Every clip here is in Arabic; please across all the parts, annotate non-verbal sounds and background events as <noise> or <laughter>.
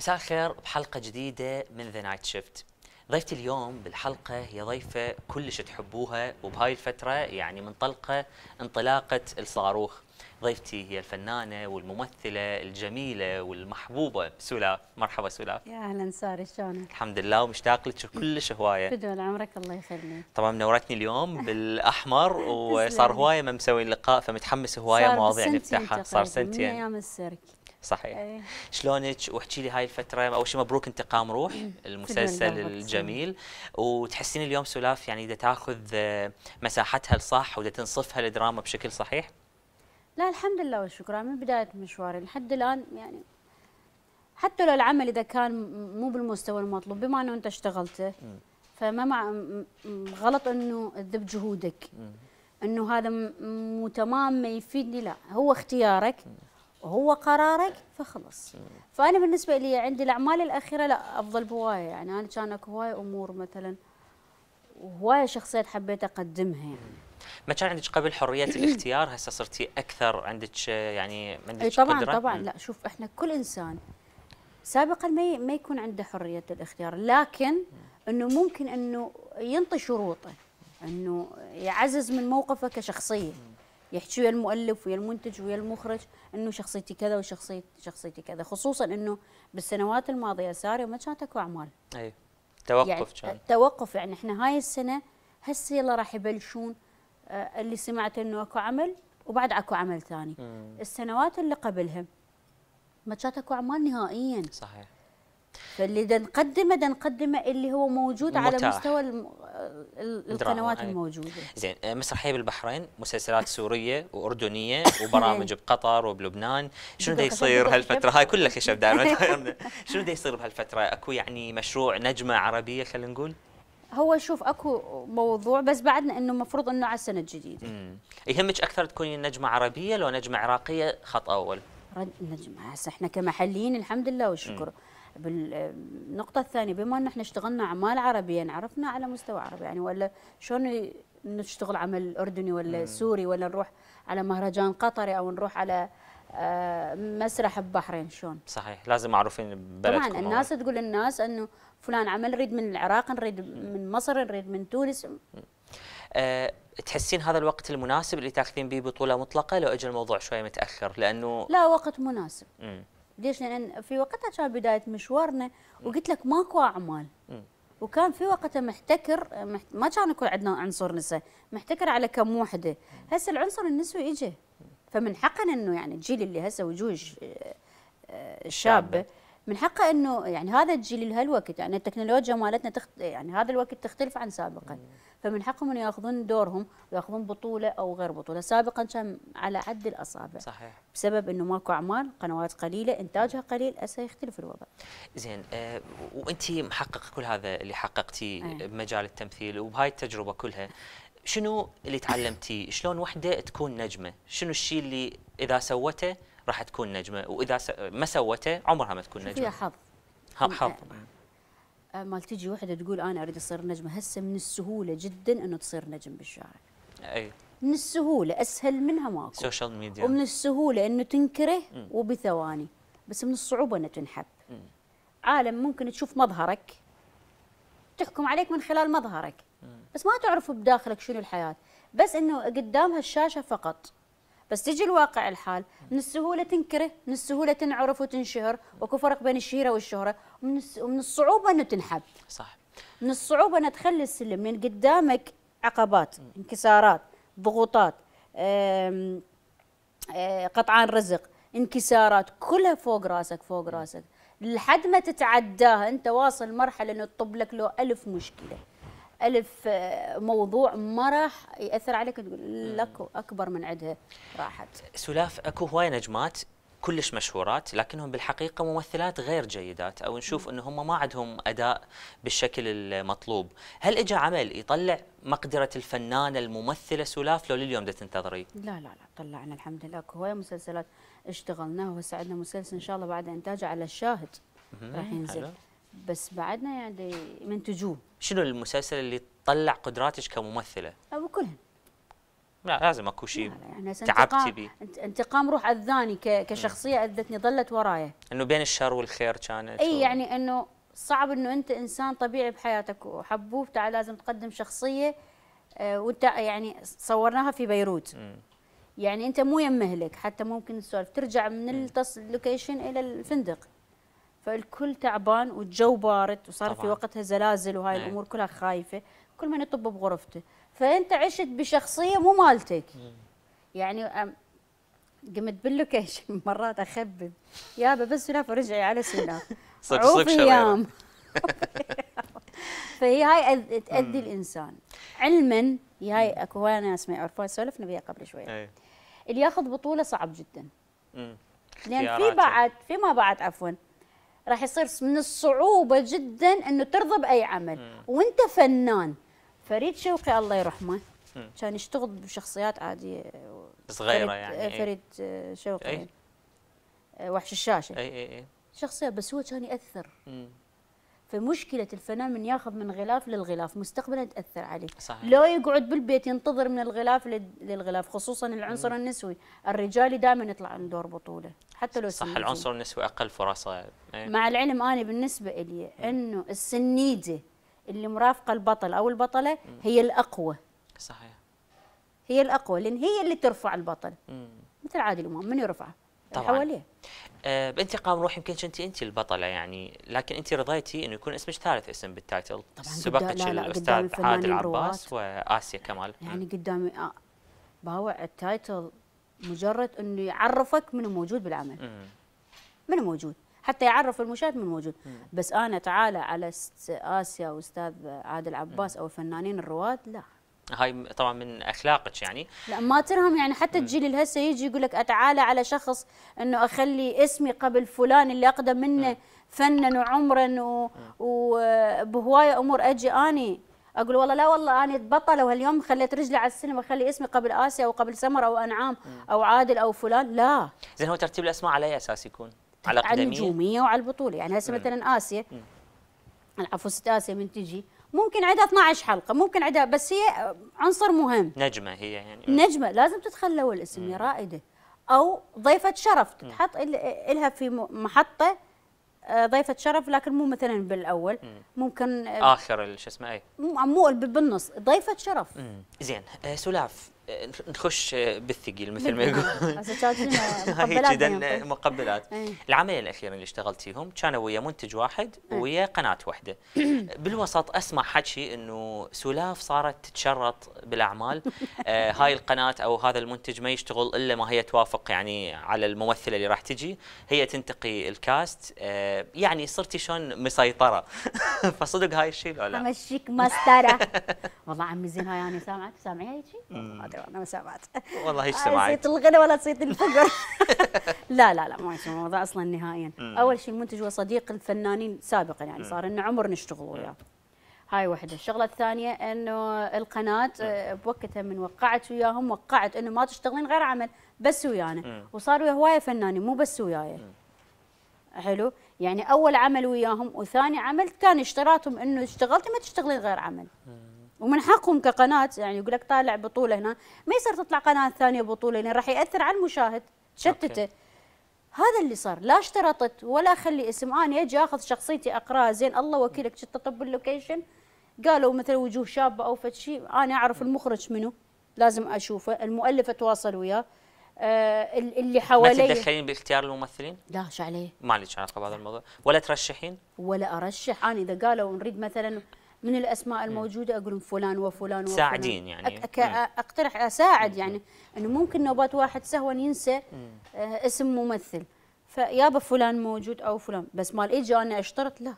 مساء الخير بحلقة جديدة من ذا نايت شيفت ضيفتي اليوم بالحلقة هي ضيفة كلش تحبوها وبهاي الفترة يعني منطلقة انطلاقة الصاروخ ضيفتي هي الفنانة والممثلة الجميلة والمحبوبة سولا مرحبا سولا يا أهلا ساري شلونك الحمد لله ومشتاق لك كلش هواية بدون عمرك الله يخليك طبعا منورتني اليوم بالأحمر <laughs> وصار هواية ما مسوي اللقاء فمتحمس هواية مواضيع نفتحها صار سنتين من أيام السيرك صحيح أيه. شلونك واحكي لي هاي الفتره اول شيء مبروك انتقام روح إيه. المسلسل إيه. الجميل وتحسين اليوم سلاف يعني اذا تاخذ آه، مساحتها الصح واذا تنصفها الدراما بشكل صحيح لا الحمد لله والشكر من بدايه مشواري لحد الان يعني حتى لو العمل اذا كان مو بالمستوى المطلوب بما انه انت اشتغلته فما مع غلط انه تذب جهودك انه هذا مو تمام ما يفيدني لا هو اختيارك وهو قرارك فخلص فانا بالنسبه لي عندي الاعمال الاخيره لا افضل بهوايه يعني انا كان اكو هوايه امور مثلا هواي شخصيات حبيت اقدمها يعني ما كان عندك قبل حريه الاختيار هسه صرتي اكثر عندك يعني عندك أي طبعا قدرة؟ طبعا لا شوف احنا كل انسان سابقا ما ما يكون عنده حريه الاختيار لكن انه ممكن انه ينطي شروطه انه يعزز من موقفه كشخصيه يحكي ويا المؤلف ويا المنتج ويا المخرج انه شخصيتي كذا وشخصيتي شخصيتي كذا خصوصا انه بالسنوات الماضيه ساري ما كانت اكو اعمال اي توقف يعني كان توقف يعني احنا هاي السنه هسه يلا راح يبلشون آه اللي سمعت انه اكو عمل وبعد اكو عمل ثاني السنوات اللي قبلها ما كانت اكو اعمال نهائيا صحيح فاللي نقدمه دا نقدمه اللي هو موجود متاح. على مستوى القنوات إيه. الموجوده زين آه، مسرحيه بالبحرين مسلسلات سوريه واردنيه <laughs> وبرامج بقطر وبلبنان شنو بده يصير هالفتره هاي كلها خشب دائما <laughs> شنو بده يصير بهالفتره اكو يعني مشروع نجمه عربيه خلينا نقول هو شوف اكو موضوع بس بعدنا انه المفروض انه على السنه الجديده يهمك اكثر تكونين نجمه عربيه لو نجمه عراقيه خط اول نجمه هسه احنا كمحليين الحمد لله والشكر مم. بالنقطة الثانية بما أن احنا اشتغلنا أعمال عربية عرفنا على مستوى عربي يعني ولا شلون نشتغل عمل أردني ولا سوري ولا نروح على مهرجان قطري أو نروح على آه، مسرح ببحرين شلون صحيح لازم معروفين ببلدكم طبعا الناس تقول الناس انه فلان عمل نريد من العراق نريد من مصر نريد من تونس أه تحسين هذا الوقت المناسب اللي تاخذين به بطوله مطلقه لو اجى الموضوع شويه متاخر لانه لا وقت مناسب مم. ليش؟ لان في وقتها كان بدايه مشوارنا وقلت لك ماكو اعمال وكان في وقتها محتكر ما كان يكون عندنا عنصر نساء محتكر على كم وحده هسه العنصر النسوي اجى فمن حقنا انه يعني الجيل اللي هسه وجوه الشابه آه، آه، من حقه انه يعني هذا الجيل لهالوقت يعني التكنولوجيا مالتنا تخت... يعني هذا الوقت تختلف عن سابقا فمن حقهم ان ياخذون دورهم وياخذون بطوله او غير بطوله سابقا كان على عد الاصابع صحيح بسبب انه ماكو اعمال قنوات قليله انتاجها قليل هسه يختلف الوضع زين أه وانت محقق كل هذا اللي حققتي آه. بمجال التمثيل وبهاي التجربه كلها شنو اللي تعلمتي شلون وحده تكون نجمه شنو الشيء اللي اذا سوته راح تكون نجمه واذا ما سوته عمرها ما تكون نجمه فيها حظ حظ إيه. آه، مال تجي وحده تقول انا اريد اصير نجمه هسه من السهوله جدا انه تصير نجم بالشارع اي من السهوله اسهل منها ماكو سوشيال ميديا ومن السهوله انه تنكره م. وبثواني بس من الصعوبه انه تنحب م. عالم ممكن تشوف مظهرك تحكم عليك من خلال مظهرك م. بس ما تعرف بداخلك شنو الحياه بس انه قدامها الشاشه فقط بس تجي الواقع الحال من السهوله تنكره من السهوله تنعرف وتنشهر وكو فرق بين الشهيره والشهره ومن الصعوبه انه تنحب صح من الصعوبه انه تخلي السلم لان قدامك عقبات انكسارات ضغوطات آه، قطعان رزق انكسارات كلها فوق راسك فوق راسك لحد ما تتعداها انت واصل مرحله انه تطب لك لو الف مشكله ألف آه، موضوع ما راح يأثر عليك تقول لك أكبر من عدها راحت سلاف أكو هواي نجمات كلش مشهورات لكنهم بالحقيقة ممثلات غير جيدات أو نشوف أن هم ما عندهم أداء بالشكل المطلوب هل إجا عمل يطلع مقدرة الفنانة الممثلة سلاف لو لليوم ده تنتظري لا لا لا طلعنا الحمد لله أكو هواي مسلسلات اشتغلناها وسعدنا مسلسل إن شاء الله بعد إنتاجه على الشاهد راح إيه، ينزل بس بعدنا يعني منتجوه شنو المسلسل اللي طلع قدراتك كممثله؟ ابو كلهم لا لازم اكو شيء يعني تعبتي بيه انتقام روح اذاني كشخصيه اذتني ظلت ورايا انه بين الشر والخير كانت اي و... يعني انه صعب انه انت انسان طبيعي بحياتك وحبوب تعال لازم تقدم شخصيه آه، وانت يعني صورناها في بيروت يعني انت مو يم مهلك حتى ممكن السؤال ترجع من اللوكيشن الى الفندق فالكل تعبان والجو بارد وصار طبعا. في وقتها زلازل وهاي نعم. الامور كلها خايفه كل من يطب بغرفته فانت عشت بشخصيه مو مالتك يعني قمت باللوكيشن <laughs> مرات اخبب يابا بس سلاف ورجعي على سلاف <laughs> صدق صدق ايام <laughs> فهي هاي تاذي الانسان علما هي هاي اكو هواي ناس ما يعرفوها سولفنا بها قبل شوي إيه. اللي ياخذ بطوله صعب جدا لان في بعد فيما بعد عفوا راح يصير من الصعوبه جدا انه ترضى باي عمل مم. وانت فنان فريد شوقي الله يرحمه كان يشتغل بشخصيات عاديه صغيره يعني إيه. فريد ايه؟ شوقي وحش الشاشه اي اي اي شخصيه بس هو كان ياثر فمشكلة الفنان من ياخذ من غلاف للغلاف مستقبلا تأثر عليه صحيح. لو يقعد بالبيت ينتظر من الغلاف للغلاف خصوصا العنصر مم. النسوي الرجالي دائما يطلع عن دور بطولة حتى لو صح سنيدي. العنصر النسوي اقل فرصه أيه؟ مع العلم انا بالنسبه لي انه السنيده اللي مرافقه البطل او البطله هي الاقوى صحيح هي الاقوى لان هي اللي ترفع البطل مم. مثل عادل امام من يرفعه طبعا حواليه آه بانتقام روح يمكن انت انت البطله يعني لكن انت رضيتي انه يكون اسمك ثالث اسم بالتايتل طبعا سبقك لا لا الاستاذ عادل عباس واسيا كمال يعني قدامي آه باوع التايتل مجرد انه يعرفك من موجود بالعمل من موجود حتى يعرف المشاهد من موجود بس انا تعالى على اسيا واستاذ عادل عباس او الفنانين الرواد لا هاي طبعا من اخلاقك يعني لا ما ترهم يعني حتى الجيل هسه يجي يقول لك اتعالى على شخص انه اخلي اسمي قبل فلان اللي اقدم منه فنا وعمرا وبهوايه امور اجي اني اقول والله لا والله انا بطله وهاليوم خليت رجلي على السينما اخلي اسمي قبل اسيا او قبل سمر او انعام او عادل او فلان لا زين هو ترتيب الاسماء على اي اساس يكون؟ على على النجوميه وعلى البطوله يعني هسه مثلا اسيا عفوا ست اسيا من تجي ممكن عندها 12 حلقه ممكن عندها بس هي عنصر مهم نجمه هي يعني نجمه لازم تتخلى الاسم يا رائده او ضيفه شرف تتحط الها في محطه آه، ضيفه شرف لكن مو مثلا بالاول ممكن آه، اخر شو اسمه اي مو بالنص ضيفه شرف زين آه، سلاف نخش بالثقيل مثل ما يقول <laughs> <laughs> هي جدا مقبلات يعني. طيب. إيه. العملين الاخيرين اللي اشتغلت فيهم كانوا ويا منتج واحد إيه. ويا قناه واحده <coughs> بالوسط اسمع حكي انه سلاف صارت تتشرط بالاعمال آه هاي القناه او هذا المنتج ما يشتغل الا ما هي توافق يعني على الممثله اللي راح تجي هي تنتقي الكاست آه يعني صرتي شلون مسيطره <laughs> فصدق هاي الشيء لا لا امشيك مسطره والله عمي زين هاي انا يعني سامعك سامعين هيك مناسبات والله ايش آه، سمعت؟ تصيد الغنى ولا تصيد الفقر <laughs> لا لا لا ما يسمى الموضوع اصلا نهائيا اول شيء المنتج هو صديق الفنانين سابقا يعني صار لنا عمر نشتغل وياه هاي واحده الشغله الثانيه انه القناه آه، بوقتها من وقعت وياهم وقعت انه ما تشتغلين غير عمل بس ويانا وصار ويا هوايه فنانين مو بس وياي حلو يعني اول عمل وياهم وثاني عمل كان اشتراتهم انه اشتغلتي ما تشتغلين غير عمل ومن حقهم كقناه يعني يقول لك طالع بطوله هنا ما يصير تطلع قناه ثانيه بطوله لان راح ياثر على المشاهد تشتته هذا اللي صار لا اشترطت ولا اخلي اسم انا اجي اخذ شخصيتي أقرأ زين الله وكيلك شت اطب اللوكيشن قالوا مثلا وجوه شابه او فد شيء انا اعرف المخرج منه لازم اشوفه المؤلف اتواصل وياه آه اللي حواليه ما تتدخلين باختيار الممثلين؟ لا شو عليه؟ ما لك علاقه بهذا الموضوع ولا ترشحين؟ ولا ارشح انا اذا قالوا نريد مثلا من الاسماء الموجوده اقول لهم فلان وفلان وفلان ساعدين يعني اقترح اساعد يعني انه ممكن نوبات واحد سهوا ينسى آه، اسم ممثل فيابا فلان موجود او فلان بس مال اجي انا اشترط لا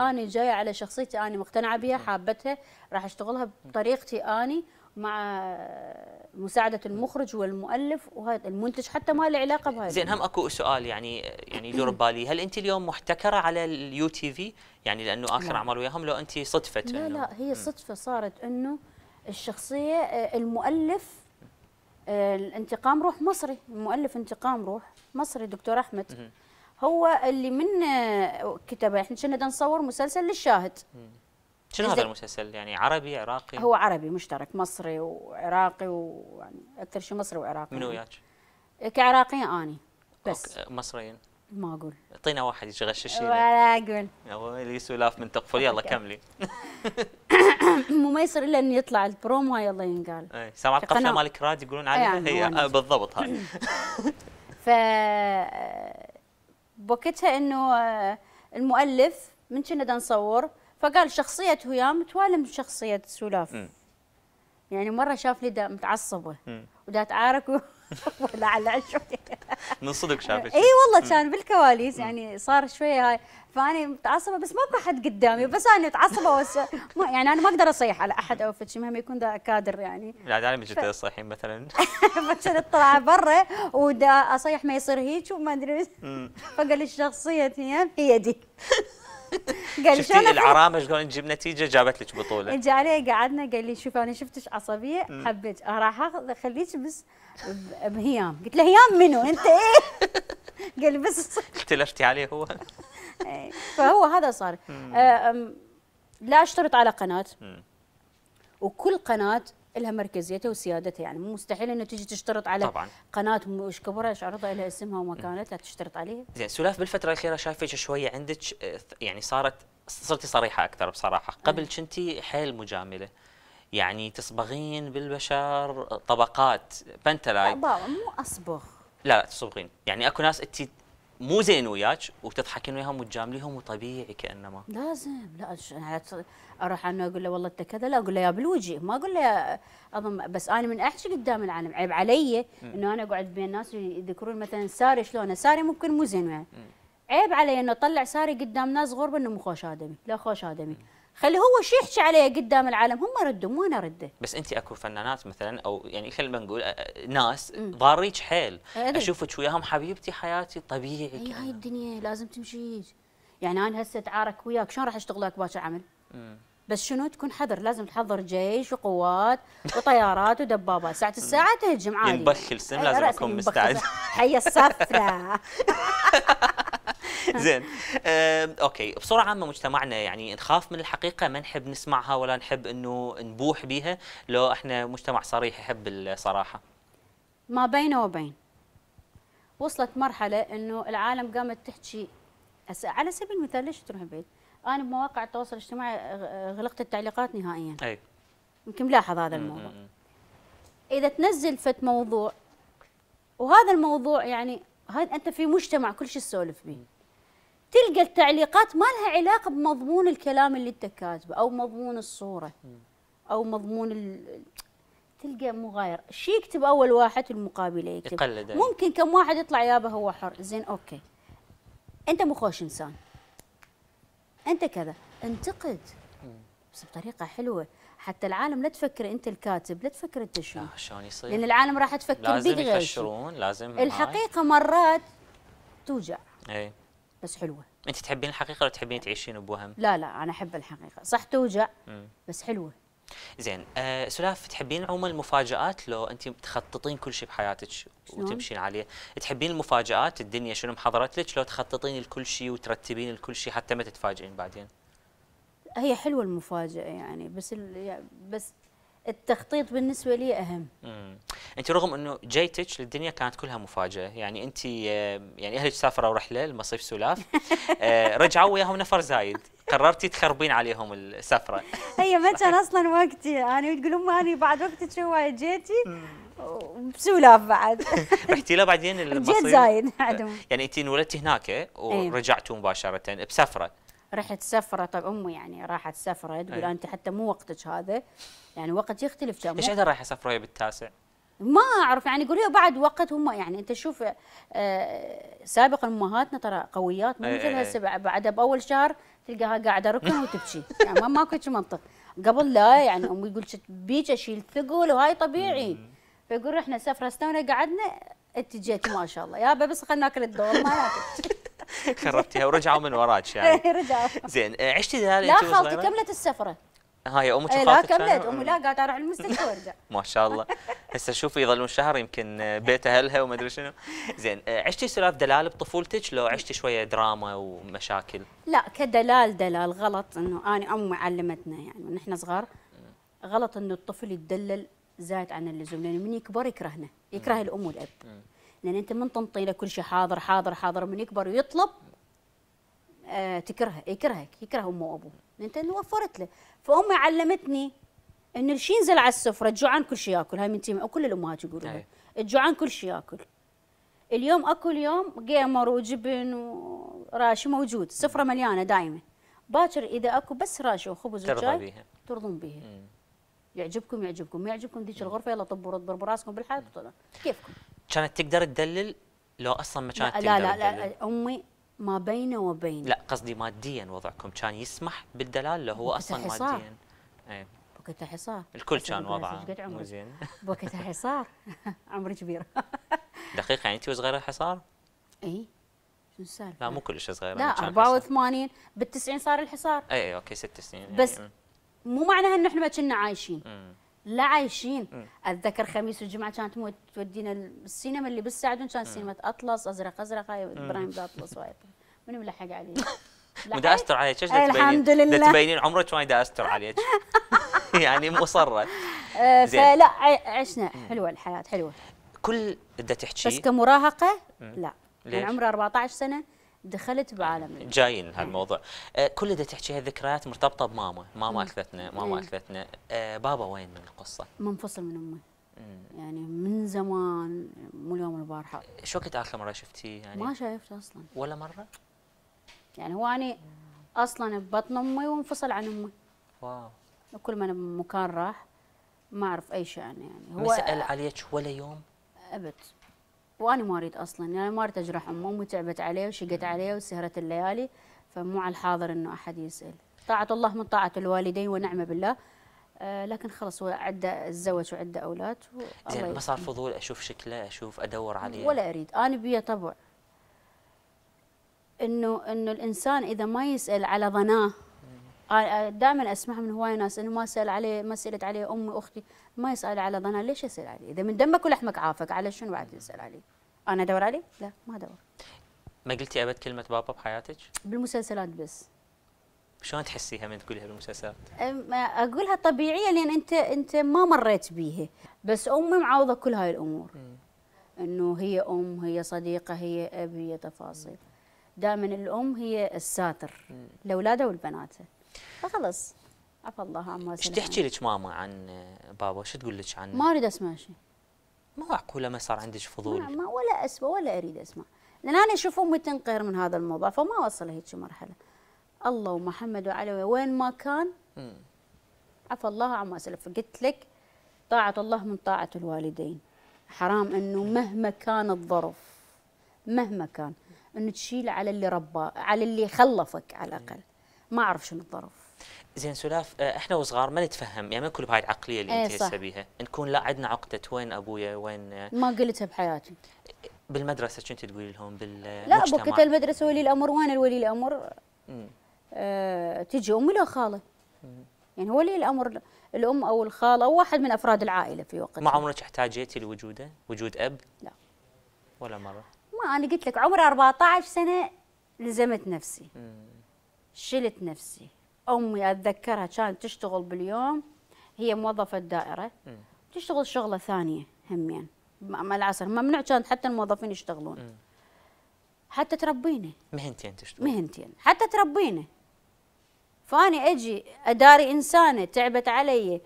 انا جايه على شخصيتي انا مقتنعه بها حابتها راح اشتغلها بطريقتي اني مع مساعده المخرج والمؤلف وهذا المنتج حتى ما له علاقه بهذا زين هم اكو سؤال يعني يعني يدور ببالي <coughs> هل انت اليوم محتكره على اليو تي في يعني لانه اخر اعمال وياهم لو انت صدفة لا لا هي صدفه صارت انه الشخصيه آه، المؤلف آه، الانتقام روح مصري المؤلف انتقام روح مصري دكتور احمد هو اللي من آه، كتبه احنا كنا نصور مسلسل للشاهد شنو هذا المسلسل يعني عربي عراقي هو عربي مشترك مصري وعراقي ويعني اكثر شيء مصري وعراقي من وياك كعراقي اني بس مصريين ما اقول اعطينا واحد يغششني ولا اقول اللي سولاف من تقفل يلا كملي <coughs> مو ما يصير الا ان يطلع البرومو يلا ينقال اي سامع القفله مالك راد يقولون عليها هي آه بالضبط هاي <coughs> <laughs> ف آه، بوقتها انه آه، المؤلف من كنا نصور فقال شخصية هيام توالم شخصية سولاف م. يعني مرة شاف لي متعصبة ودا تعارك <laughs> ولا على شوية من صدق شافك اي والله كان بالكواليس يعني صار شوية هاي فأنا متعصبة بس ماكو أحد قدامي بس أنا متعصبة وس... ما يعني أنا ما أقدر أصيح على أحد أو فتش مهما يكون ذا كادر يعني لا دائما جيت تصيحين مثلا مثلا <laughs> اطلع برا ودا أصيح ما يصير هيك وما أدري فقال الشخصية هي دي قال شفتي العرامه شلون تجيب نتيجه جابت لك بطوله اجى علي قعدنا قال لي شوف انا شفتك عصبيه حبيت راح اخليك بس بهيام قلت له هيام منو انت ايه <laughs> قال لي بس اختلفتي عليه هو <laughs> إيه. فهو هذا صار آه، لا اشترط على قناه وكل قناه لها مركزيتها وسيادتها يعني مو مستحيل انه تجي تشترط على طبعا. قناه مش كبرها عرضها لها اسمها ومكانتها تشترط عليها زين سلاف بالفتره الاخيره شايفك شويه عندك آه، يعني صارت صرتي صريحه اكثر بصراحه إيه. قبل كنتي حيل مجامله يعني تصبغين بالبشر طبقات بنتلايت لا مو اصبغ لا لا تصبغين يعني اكو ناس انت مو زين وياك وتضحكين وياهم وتجامليهم وطبيعي كانما لازم لا يعني، اروح انا اقول له والله انت كذا لا اقول له يا بلوجي ما اقول له اضم بس انا من احكي قدام العالم عيب علي انه انا اقعد بين الناس يذكرون مثلا ساري شلونه ساري ممكن مو زين يعني. عيب علي انه اطلع ساري قدام ناس غربه انه مو خوش ادمي لا خوش ادمي خلي هو يحكي عليه قدام العالم هم ردوا مو انا رده بس انت اكو فنانات مثلا او يعني خلينا نقول آه، آه، ناس ضاريك حيل إيه، اشوفك وياهم حبيبتي حياتي طبيعي هي هاي الدنيا لازم تمشي يعني انا هسه اتعارك وياك شلون راح اشتغل لك باكر عمل؟ بس شنو تكون حذر لازم تحضر جيش وقوات وطيارات ودبابات ساعة الساعة تهجم عادي ينبخل السم إيه، لازم اكون مستعد حي السفرة <laughs> <laughs> زين اوكي بصوره عامه مجتمعنا يعني نخاف من الحقيقه ما نحب نسمعها ولا نحب انه نبوح بها لو احنا مجتمع صريح يحب الصراحه ما بين وبين وصلت مرحله انه العالم قامت تحكي على سبيل المثال ليش تروح البيت؟ انا بمواقع التواصل الاجتماعي غلقت التعليقات نهائيا. اي يمكن ملاحظ هذا الموضوع. اذا تنزل فت موضوع وهذا الموضوع يعني هذا انت في مجتمع كل شيء تسولف به. تلقى التعليقات ما لها علاقه بمضمون الكلام اللي انت كاتبه او مضمون الصوره او مضمون ال... تلقى مغاير شي يكتب اول واحد المقابله يكتب يقلد ممكن كم واحد يطلع يابا هو حر زين اوكي انت مو خوش انسان انت كذا انتقد بس بطريقه حلوه حتى العالم لا تفكر انت الكاتب لا تفكر انت شو آه شلون يصير لان العالم راح تفكر بيك لازم يفشرون لازم الحقيقه مرات توجع اي بس حلوه انت تحبين الحقيقه ولا تحبين تعيشين بوهم لا لا انا احب الحقيقه صح توجع بس حلوه زين أه سلاف تحبين عموما المفاجات لو انت تخططين كل شيء بحياتك وتمشين عليه تحبين المفاجات الدنيا شنو محضرت لك لو تخططين لكل شيء وترتبين لكل شيء حتى ما تتفاجئين بعدين هي حلوه المفاجاه يعني بس يعني، بس التخطيط بالنسبه لي اهم مم. انت رغم انه جيتك للدنيا كانت كلها مفاجاه يعني انت آه، يعني اهلك سافروا رحله لمصيف سولاف <laughs> آه، رجعوا وياهم نفر زايد قررتي تخربين عليهم السفره هي أيوة، ما كان اصلا وقتي انا يعني تقول امي انا بعد وقتك هو جيتي بسولاف بعد <laughs> رحتي له بعدين المصيف جيت زايد عدم يعني انت انولدتي هناك إيه. ورجعتوا مباشره بسفره رحت سفره طب امي يعني راحت سفره تقول إيه. انت حتى مو وقتك هذا يعني وقت يختلف كم ايش رايحه سفره هي بالتاسع؟ ما اعرف يعني يقول بعد وقت هم يعني انت شوف آه سابقا امهاتنا ترى قويات مو إيه، مثل إيه، هسه بعدها باول شهر تلقاها قاعده ركن وتبكي <laughs> يعني ما ماكو منطق قبل لا يعني امي تقول بيك اشيل ثقل وهاي طبيعي فيقول رحنا سفره استونا قعدنا انت جيتي ما شاء الله يا بس خلنا ناكل الدور ما ناكل <laughs> <laughs> خربتيها ورجعوا من وراك <laughs> يعني إيه، رجعوا زين إيه، عشتي ذلك لا خالتي كملت السفره هاي امك ايه لا كملت امي لا قاعده اروح المستشفى <laughs> وارجع ما شاء الله هسه شوفي يظلون شهر يمكن بيت اهلها وما ادري شنو زين إيه، عشتي سلاف دلال بطفولتك لو عشتي شويه دراما ومشاكل لا كدلال دلال غلط انه انا امي علمتنا يعني ونحن صغار غلط انه الطفل يتدلل زايد عن اللزوم لانه من يكبر يكرهنا يكره الام والاب لان انت من تنطي له كل شيء حاضر حاضر حاضر من يكبر ويطلب آه تكرهه يكرهك يكره امه وابوه انت وفرت له فامي علمتني انه الشيء ينزل على السفره الجوعان كل شيء ياكل هاي من تيم كل الامهات يقولون الجوعان كل شيء ياكل اليوم اكو اليوم قيمر وجبن وراش موجود السفره مليانه دائما باكر اذا اكو بس راشه وخبز وشاي ترضون بيها يعجبكم يعجبكم ما يعجبكم ذيك الغرفه يلا طبوا رد براسكم بالحائط كيفكم كانت تقدر تدلل لو اصلا ما كانت لا تقدر لا لا, لا امي ما بينه وبين لا قصدي ماديا وضعكم كان يسمح بالدلال لو هو اصلا حصار. ماديا اي بوقتها حصار الكل كان وضعه مو زين <laughs> بوقتها حصار <laughs> عمري كبير <laughs> دقيقه يعني انت وصغيره حصار؟ اي لا مو كلش صغيره لا 84 بال 90 صار الحصار اي اوكي ست سنين بس يعني. مو معناها انه احنا ما كنا عايشين مم. لا عايشين اتذكر خميس وجمعه كانت تودينا السينما اللي بالسعدون كان سينما اطلس ازرق ازرق هاي ابراهيم اطلس وايد من ملحق عليه ودا استر عليك ايش الحمد لله تبينين عمرك وايد استر عليك <laughs> يعني مصره آه، فلا عشنا حلوه الحياه حلوه كل بدها تحكي بس كمراهقه لا من عمري 14 سنه دخلت بعالم جايين هالموضوع آه كل اللي تحكي هالذكريات مرتبطه بماما ماما اكلتنا ماما إيه. اكلتنا آه بابا وين من القصه منفصل من امي يعني من زمان مو اليوم البارحه شو كنت اخر مره شفتيه يعني ما شايفته اصلا ولا مره يعني هو اني اصلا ببطن امي وانفصل عن امي واو كل ما انا بمكان راح ما اعرف اي شيء عنه يعني هو ما سال عليك ولا يوم ابد وانا ما اريد اصلا انا يعني ما اريد اجرح امه وتعبت عليه وشقت عليه وسهرت الليالي فمو على الحاضر انه احد يسال طاعه الله من طاعه الوالدين ونعمه بالله آه، لكن خلص هو عنده تزوج وعنده اولاد زين ما صار فضول اشوف شكله اشوف ادور عليه ولا اريد انا بيا طبع انه انه الانسان اذا ما يسال على ظناه آه، آه، دائما اسمع من هواي ناس انه ما سال عليه ما سالت عليه امي واختي ما يسال على ضنا ليش اسال عليه؟ اذا من دمك ولحمك عافك على شنو بعد يسال عليه؟ انا ادور عليه؟ لا ما ادور. ما قلتي ابد كلمه بابا بحياتك؟ بالمسلسلات بس. شلون تحسيها من تقوليها بالمسلسلات؟ آه، اقولها طبيعيه لان انت انت ما مريت بيها، بس امي معوضه كل هاي الامور. انه هي ام، هي صديقه، هي اب، هي تفاصيل. دائما الام هي الساتر لاولادها ولبناته. فخلص عفى الله عما ايش تحكي لك ماما عن آه، بابا؟ شو تقول لك عن ما اريد اسمع شيء ما معقوله ما صار عندك فضول ما, ولا اسوى ولا اريد اسمع لان انا اشوف امي تنقهر من هذا الموضوع فما وصل هيك مرحله الله ومحمد وعلوي وين ما كان عفى الله عما سلف قلت لك طاعه الله من طاعه الوالدين حرام انه مهما كان الظرف مهما كان انه تشيل على اللي رباه على اللي خلفك على الاقل ما اعرف شنو الظرف زين سلاف آه، احنا وصغار ما نتفهم يعني ما نكون بهاي العقليه اللي إيه، انت هسه بيها نكون لا عندنا عقده وين ابويا وين آه، ما قلتها بحياتي بالمدرسه كنت تقولي لهم بالمجتمع لا ابوك المدرسه ولي الامر وين ولي الامر آه تجي امي لو خاله يعني هو ولي الامر الام او الخاله او واحد من افراد العائله في وقتها ما عمرك احتاجيتي لوجوده وجود اب لا ولا مره ما انا قلت لك عمري 14 سنه لزمت نفسي مم. شلت نفسي امي اتذكرها كانت تشتغل باليوم هي موظفه دائره تشتغل شغله ثانيه همين مع العصر ممنوع كانت حتى الموظفين يشتغلون م. حتى تربيني مهنتين تشتغل مهنتين حتى تربيني فاني اجي اداري انسانه تعبت علي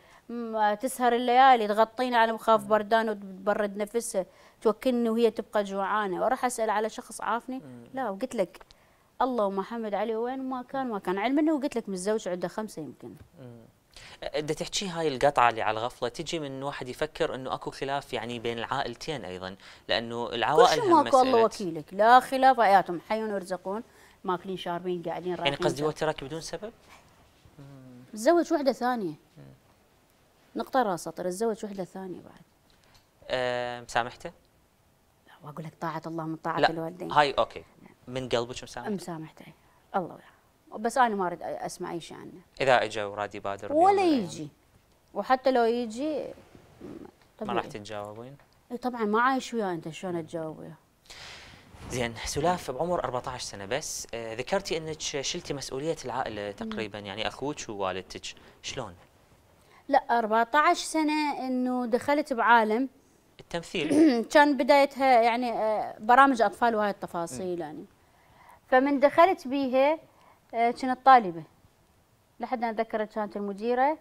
تسهر الليالي تغطيني على مخاف بردان وتبرد نفسها توكلني وهي تبقى جوعانه واروح اسال على شخص عافني لا وقلت لك الله ومحمد علي وين ما كان ما كان علم انه قلت لك متزوج عنده خمسه يمكن بدي تحكي هاي القطعه اللي على الغفله تجي من واحد يفكر انه اكو خلاف يعني بين العائلتين ايضا لانه العوائل هم ماكو الله وكيلك لا خلاف اياتهم حيون يرزقون ماكلين شاربين قاعدين يعني رايحين يعني قصدي هو ترك بدون سبب؟ تزوج وحده ثانيه نقطة راسة ترى تزوج وحده ثانيه بعد أه مسامحته؟ واقول لك طاعه الله من طاعه لا. الوالدين هاي اوكي من قلبك مسامحه؟ مسامحته الله وياه بس انا ما اريد اسمع اي شيء عنه اذا اجى وراد يبادر ولا يجي وحتى لو يجي طبيعي. ما راح تتجاوبين؟ اي طبعا ما عايش وياه انت شلون اتجاوب وياه؟ زين سلاف بعمر 14 سنه بس آه، ذكرتي انك شلتي مسؤوليه العائله تقريبا يعني اخوك ووالدتك شلون؟ لا 14 سنه انه دخلت بعالم التمثيل <clears throat> كان بدايتها يعني آه، برامج اطفال وهاي التفاصيل يعني فمن دخلت بيها آه، كنت طالبة لحد أنا ذكرت كانت المديرة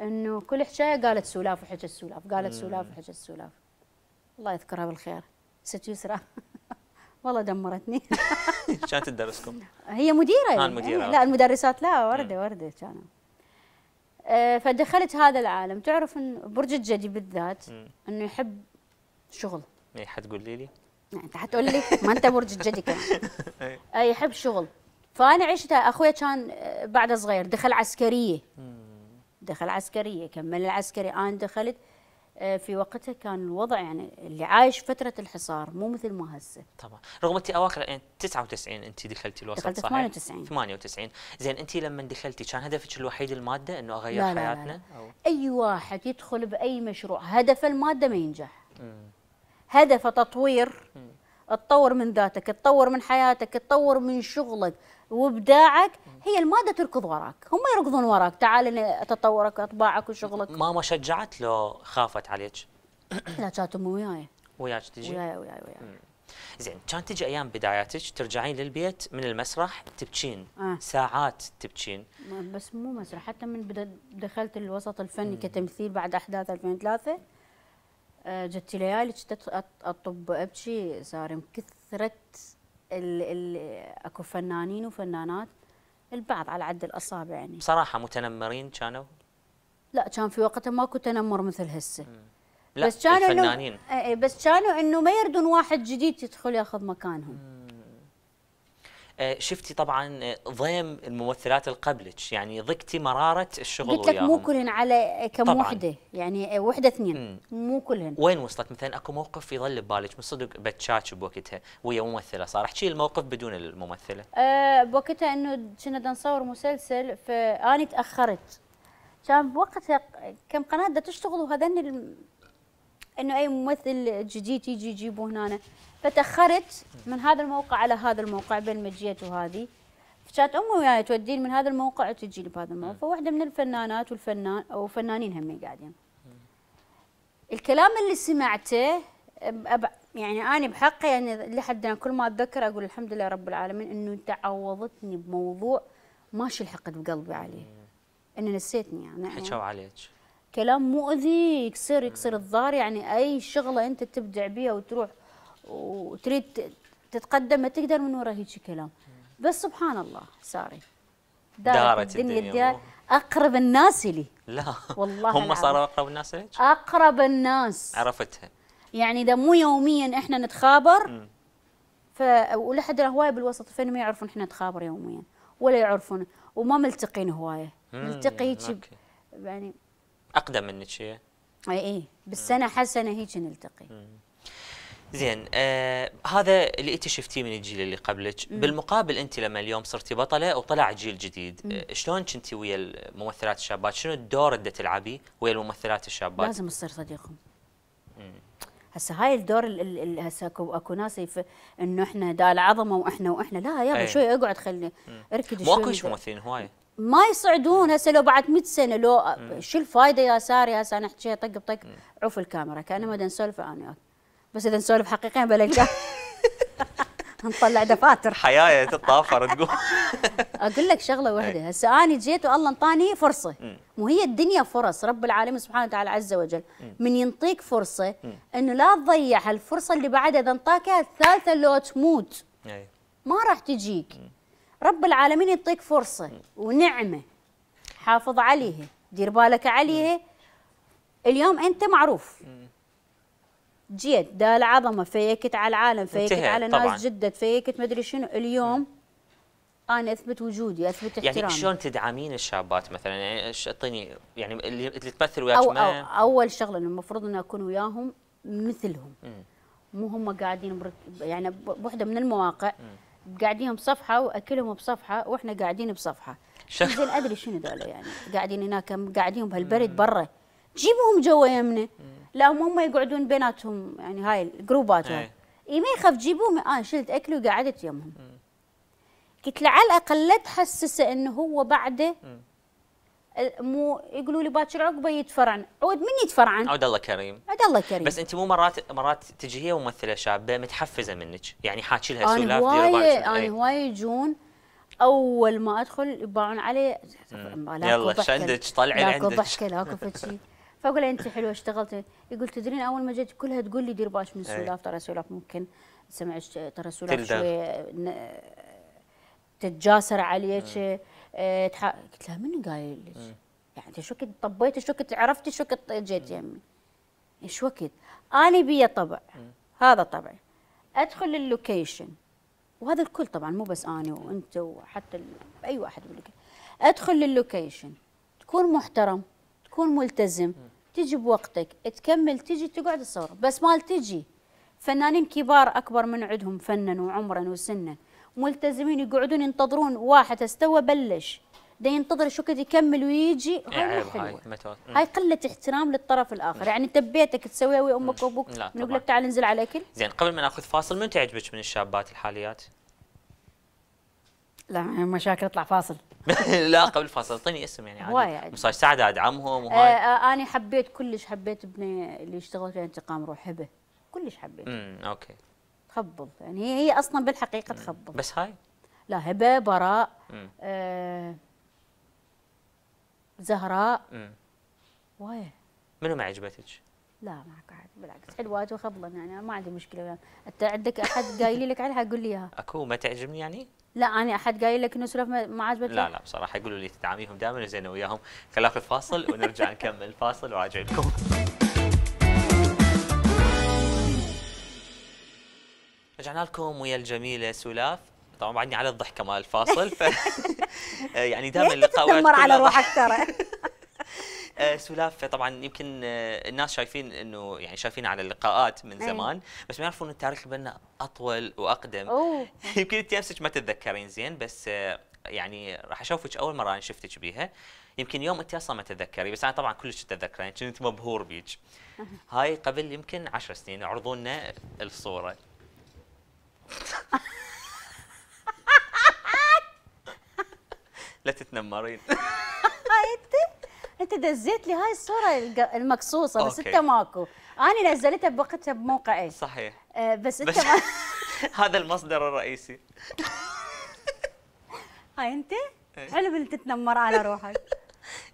أنه كل حكاية قالت سولاف وحكت سولاف قالت سولاف وحكت سولاف الله يذكرها بالخير ست يسرى <laughs> والله دمرتني <laughs> كانت تدرسكم؟ هي مديرة آه المديرة إيه، لا المدرسات لا وردة وردة كانوا آه، فدخلت هذا العالم تعرف ان برج الجدي بالذات انه يحب شغل اي حتقولي لي؟ انت نعم، حتقول لي ما انت برج الجدي كمان <laughs> يحب شغل فانا عشتها اخوي كان آه، بعد صغير دخل عسكريه دخل عسكريه كمل العسكري انا دخلت آه، في وقتها كان الوضع يعني اللي عايش فتره الحصار مو مثل ما هسه طبعا رغم انت اواخر يعني 99 انت دخلتي الوسط دخلت صحيح 98 98 زين انت لما دخلتي كان هدفك الوحيد الماده انه اغير لا حياتنا لا لا. أو؟ اي واحد يدخل باي مشروع هدفه الماده ما ينجح مم. هدفه تطوير مم. تطور من ذاتك تطور من حياتك تطور من شغلك وابداعك هي الماده تركض وراك هم يركضون وراك تعال تطورك واطباعك وشغلك ماما شجعت لو خافت عليك <coughs> لا كانت امي وياي وياك تجي وياي وياي وياي زين كانت تجي ايام بداياتك ترجعين للبيت من المسرح تبكين آه. ساعات تبكين بس مو مسرح حتى من دخلت الوسط الفني مم. كتمثيل بعد احداث 2003 جت ليالي جت اطب ابكي صار من كثره اكو فنانين وفنانات البعض على عد الاصابع يعني بصراحه متنمرين كانوا لا كان في وقتها ماكو تنمر مثل هسه بس كانوا الفنانين إيه، إيه، بس كانوا انه ما يردون واحد جديد يدخل ياخذ مكانهم مم. آه، شفتي طبعا آه، ضيم الممثلات اللي قبلك يعني ضقتي مراره الشغل قلت لك مو كلهن على كم وحده يعني آه، وحده اثنين مو كلهن وين وصلت مثلا اكو موقف يظل ببالك من صدق بتشاتش بوقتها ويا ممثله صار احكي الموقف بدون الممثله أه بوقتها انه كنا نصور مسلسل فاني تاخرت كان بوقتها كم قناه تشتغل وهذن انه اي ممثل جديد يجي يجيبوه هنا فتأخرت من هذا الموقع على هذا الموقع بين ما جيت وهذه فكانت امي وياي توديني من هذا الموقع وتجيني بهذا الموقع فواحده من الفنانات والفنان او فنانين هم قاعدين الكلام اللي سمعته يعني انا بحقي يعني لحد أنا كل ما اتذكر اقول الحمد لله رب العالمين انه انت عوضتني بموضوع ماشي الحقد بقلبي عليه انه نسيتني يعني. يعني حكوا عليك كلام مؤذي يكسر يكسر الظهر يعني اي شغله انت تبدع بيها وتروح وتريد تتقدم ما تقدر من ورا هيك كلام بس سبحان الله ساري دارت, الدنيا, الدنيا اقرب الناس لي لا والله هم صاروا اقرب الناس لك اقرب الناس عرفتها يعني اذا مو يوميا احنا نتخابر ف ولحد هوايه بالوسط فين ما يعرفون احنا نتخابر يوميا ولا يعرفون وما ملتقين هوايه نلتقي هيك يعني اقدم منك هي اي اي بالسنه حسنه هيك نلتقي مم. زين آه هذا اللي انت شفتيه من الجيل اللي قبلك بالمقابل انت لما اليوم صرتي بطله وطلع جيل جديد آه شلون كنتي ويا الممثلات الشابات شنو الدور اللي تلعبي ويا الممثلات الشابات لازم تصير صديقهم هسه هاي الدور هسه اكو اكو ناس انه احنا دا العظمه واحنا واحنا لا يابا إيه. شوي اقعد خلني اركد شوي ماكو ممثلين هواي ما يصعدون هسه لو بعد 100 سنه لو شو الفائده يا ساري هسه انا احكي طق بطق عوف الكاميرا ما نسولف انا وياك بس اذا نسولف حقيقه بلقى <laughs> نطلع دفاتر حيايه تتطافر تقول <laughs> اقول لك شغله واحده هسه انا جيت والله انطاني فرصه مو هي الدنيا فرص رب العالمين سبحانه وتعالى عز وجل من ينطيك فرصه انه لا تضيع الفرصه اللي بعدها اذا انطاك الثالثه لو تموت ما راح تجيك رب العالمين يعطيك فرصه ونعمه حافظ عليها دير بالك عليها اليوم انت معروف جيت دال العظمه فيكت على العالم فيكت على ناس طبعاً. جدد فيكت ما ادري شنو اليوم م. انا اثبت وجودي اثبت يعني احترامي يعني شلون تدعمين الشابات مثلا يعني اعطيني يعني اللي, اللي تمثل وياك أو, ما أو اول شغله انه المفروض اني اكون وياهم مثلهم مو هم قاعدين يعني بوحده من المواقع قاعدين بصفحه واكلهم بصفحه واحنا قاعدين بصفحه زين ادري شنو ذولا يعني قاعدين هناك قاعدين بهالبرد برا جيبهم جوا يمنا لا هم يقعدون بيناتهم يعني هاي الجروبات اي إيه، ما يخاف جيبوه انا آه، شلت اكله وقعدت يمهم قلت له على الاقل لا تحسسه انه هو بعده مو يقولوا لي باكر عقبه يتفرعن، عود من يتفرعن؟ عود الله كريم عود الله كريم بس انت مو مرات مرات تجي هي ممثله شابه متحفزه منك، يعني حاكي لها انا هواي انا إيه. هواي يجون اول ما ادخل يباعون علي يلا شندك طلعي عندك لاكو ضحكه لاكو فشي فاقول انت حلوه اشتغلتي إيه، يقول تدرين اول ما جيت كلها تقول لي دير بالك من إيه. السولاف ترى سولاف ممكن سمعت ترى سولاف شويه تتجاسر عليك اه تح... قلت لها من قايل لك؟ يعني شو كنت طبيتي شو كنت عرفتي شو كنت جيت يمي؟ ايش وقت؟ اني بيا طبع هذا طبعي ادخل اللوكيشن وهذا الكل طبعا مو بس انا وانت وحتى ال... اي واحد باللوكيشن ادخل للوكيشن تكون محترم تكون ملتزم تجي بوقتك تكمل تجي تقعد تصور بس مال تجي فنانين كبار اكبر من عندهم فنا وعمرا وسنا ملتزمين يقعدون ينتظرون واحد استوى بلش ده ينتظر شو كده يكمل ويجي إيه، هاي حلوه هاي قله احترام للطرف الاخر يعني انت ببيتك تسويها ويا امك وابوك نقول لك تعال انزل على الاكل زين قبل ما ناخذ فاصل من تعجبك من الشابات الحاليات لا يعني مشاكل اطلع فاصل <laughs> لا قبل الفاصل اعطيني اسم يعني هواي مصاري سعد ادعمهم آه، وهاي آه آه انا حبيت كلش حبيت ابني اللي اشتغل في انتقام روح هبه كلش حبيت امم اوكي تخبل يعني هي هي اصلا بالحقيقه تخبل بس هاي لا هبه براء آه زهراء واي منو ما عجبتك؟ لا معك احد بالعكس حلوات وخبلن يعني ما عندي مشكله انت عندك احد قايل لك عليها قول لي اياها اكو ما تعجبني يعني؟ لا انا احد قايل لك انه سلف ما عجبتك لا لا بصراحه يقولوا لي تدعميهم دائما زين وياهم خلاك فاصل ونرجع نكمل فاصل وراجع لكم رجعنا لكم ويا الجميله سلاف طبعا بعدني على الضحكه مال الفاصل ف <laughs> يعني دائما اللقاء تمر على روحك ترى <laughs> آه سلاف طبعا يمكن آه الناس شايفين انه يعني شايفين على اللقاءات من أيوه. زمان بس ما يعرفون ان تاريخ البنا اطول واقدم أوه. <laughs> يمكن انت نفسك ما تتذكرين زين بس آه يعني راح اشوفك اول مره انا شفتك بيها يمكن يوم انت اصلا ما تتذكري بس انا طبعا كلش اتذكرين كنت مبهور بيك <laughs> هاي قبل يمكن 10 سنين عرضوا لنا الصوره <laughs> لا تتنمرين انت دزيت لي هاي الصوره المقصوصه بس انت ماكو انا نزلتها بوقتها بموقعي صحيح آه، بس انت ما... <laughs> هذا المصدر الرئيسي <laughs> هاي انت إيه. حلو انت تتنمر على <laughs> روحك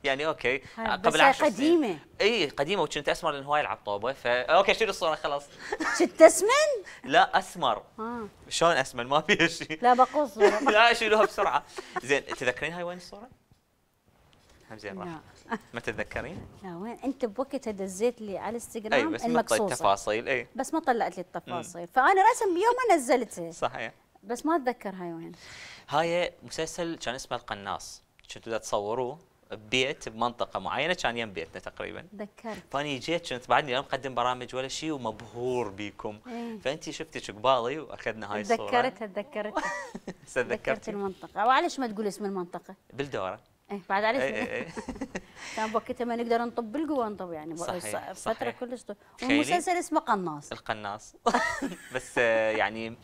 يعني اوكي آه، قبل عشر قديمه اي قديمه وكنت اسمر لان هواي العب طوبه فا اوكي شيل الصوره خلاص كنت اسمن؟ لا اسمر آه. شلون اسمن ما فيها شيء لا بقول لا شيلوها بسرعه زين تذكرين هاي وين الصوره؟ هم زين راح <laughs> ما تتذكرين؟ لا نعم. وين انت بوقتها دزيت لي على الانستغرام أيوة بس المقصوصه بس التفاصيل اي بس ما طلعت لي التفاصيل فانا رسم بيومها نزلته صحيح بس ما اتذكر هاي وين هاي مسلسل كان اسمه القناص كنتوا تصوروه ببيت بمنطقة معينة كان يم بيتنا تقريبا تذكرت فاني جيت كنت بعدني لا مقدم برامج ولا شيء ومبهور بيكم ايه. فانت شفتك قبالي واخذنا هاي الصورة تذكرتها تذكرتها <laughs> تذكرت المنطقة وعلش ما تقول اسم المنطقة بالدورة ايه بعد على إيه، إيه، إيه. <laughs> كان بوقتها ما نقدر نطب نطب يعني صحيح فتره كلش طب والمسلسل اسمه قناص القناص <laughs> بس يعني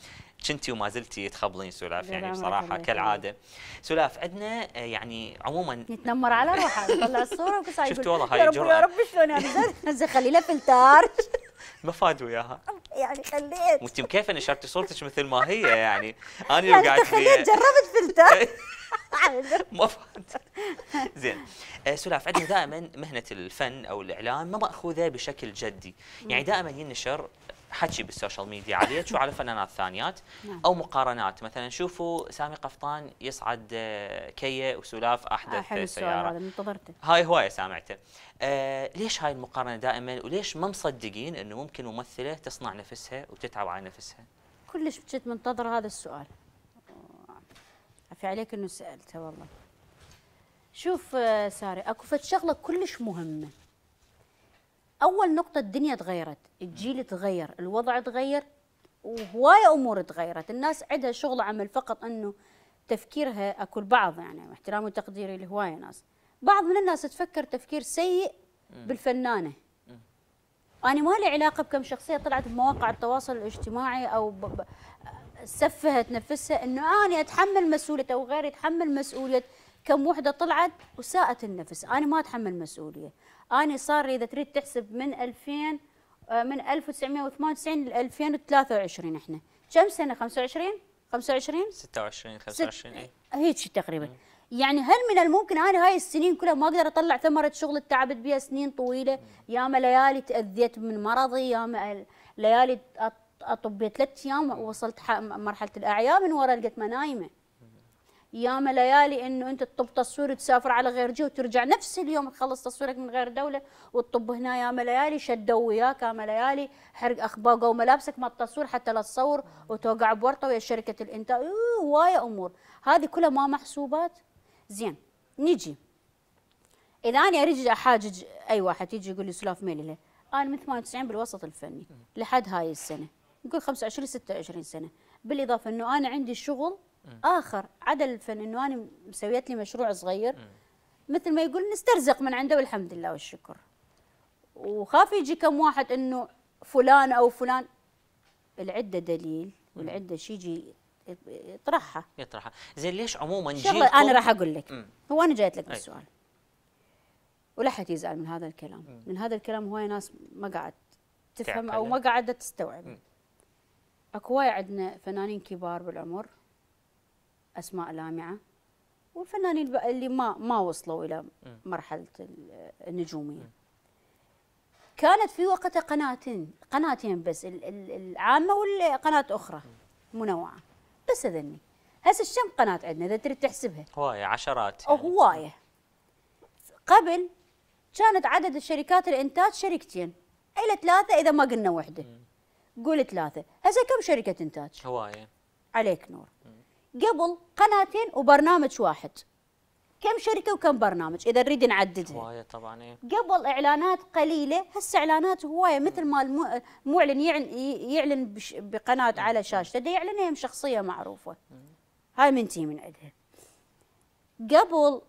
كنتي وما زلتي تخبلين سلاف يعني بصراحه كالعاده سلاف عندنا يعني عموما يتنمر على روحه يطلع الصوره وكل <laughs> شفتوا والله هاي يا يا رب شلون يعني خلي له فلتار ما فاد وياها يعني خليت وانت كيف نشرتي صورتك مثل ما هي يعني <laughs> انا لو يعني قاعد خليت جربت فلتر <laughs> ما فاد زين آه، سلاف عندنا دائما مهنه الفن او الاعلام ما ماخوذه بشكل جدي يعني دائما ينشر حكي بالسوشيال ميديا عليه تشوف على فنانات ثانيات <laughs> نعم. او مقارنات مثلا شوفوا سامي قفطان يصعد آه، كيه وسلاف احدث آه سياره هذا منتظرته هاي هوايه سامعته آه ليش هاي المقارنه دائما وليش ما مصدقين انه ممكن ممثله تصنع نفسها وتتعب على نفسها كلش كنت منتظر هذا السؤال عفي عليك انه سالته والله شوف آه، ساري اكو فد شغله كلش مهمه اول نقطه الدنيا تغيرت الجيل تغير الوضع تغير وهواية امور تغيرت الناس عندها شغل عمل فقط انه تفكيرها اكل بعض يعني احترامي وتقديري لهوايه ناس بعض من الناس تفكر تفكير سيء بالفنانه انا ما لي علاقه بكم شخصيه طلعت بمواقع التواصل الاجتماعي او سفهت نفسها انه انا اتحمل مسؤوليه او غيري يتحمل مسؤوليه كم وحده طلعت وساءت النفس انا ما اتحمل مسؤوليه اني صار لي اذا تريد تحسب من 2000 آه، من 1998 ل 2023 احنا كم سنه 25 25 26 25 اي هيك تقريبا يعني هل من الممكن انا هاي السنين كلها ما اقدر اطلع ثمره شغل تعبت بها سنين طويله ياما ليالي تاذيت من مرضي ياما ليالي اطبيت ثلاث ايام ووصلت مرحله الاعياء من وراء لقيت ما نايمه ياما ليالي انه انت تطب تصوير وتسافر على غير جهه وترجع نفس اليوم تخلص تصويرك من غير دوله وتطب هنا ياما ليالي شدوا وياك ياما ليالي حرق اخباق وملابسك ما التصوير حتى لا تصور وتوقع بورطه ويا شركه الانتاج هوايه امور هذه كلها ما محسوبات زين نجي اذا انا اريد احاجج اي واحد يجي يقول لي سلاف ميل له انا من 98 بالوسط الفني لحد هاي السنه نقول 25 26 سنه بالاضافه انه انا عندي شغل اخر عدا الفن انه انا مسويت لي مشروع صغير مثل ما يقول نسترزق من عنده والحمد لله والشكر وخاف يجي كم واحد انه فلان او فلان العده دليل والعده شيء يجي يطرحها يطرحها زين ليش عموما جيل انا راح اقول لك هو انا جايت لك بالسؤال ولا حد يزعل من هذا الكلام مم. من هذا الكلام هواي ناس ما قاعد تفهم او ما قاعده تستوعب اكو هواي عندنا فنانين كبار بالعمر اسماء لامعه والفنانين اللي ما ما وصلوا الى مرحله النجوميه. كانت في وقتها قناتين قناتين بس العامه والقناه اخرى منوعه بس هذني هسه شم قناه عندنا اذا تريد تحسبها؟ هوايه عشرات يعني. هوايه قبل كانت عدد الشركات الانتاج شركتين الى ثلاثه اذا ما قلنا وحده قول ثلاثه هسه كم شركه انتاج؟ هوايه عليك نور قبل قناتين وبرنامج واحد كم شركه وكم برنامج اذا نريد نعددها هوايه طبعا إيه. قبل اعلانات قليله هسه اعلانات هوايه مثل ما المعلن يعلن يعلن بقناه على شاشته ده يعلنها هي شخصيه معروفه هاي من تي من عندها قبل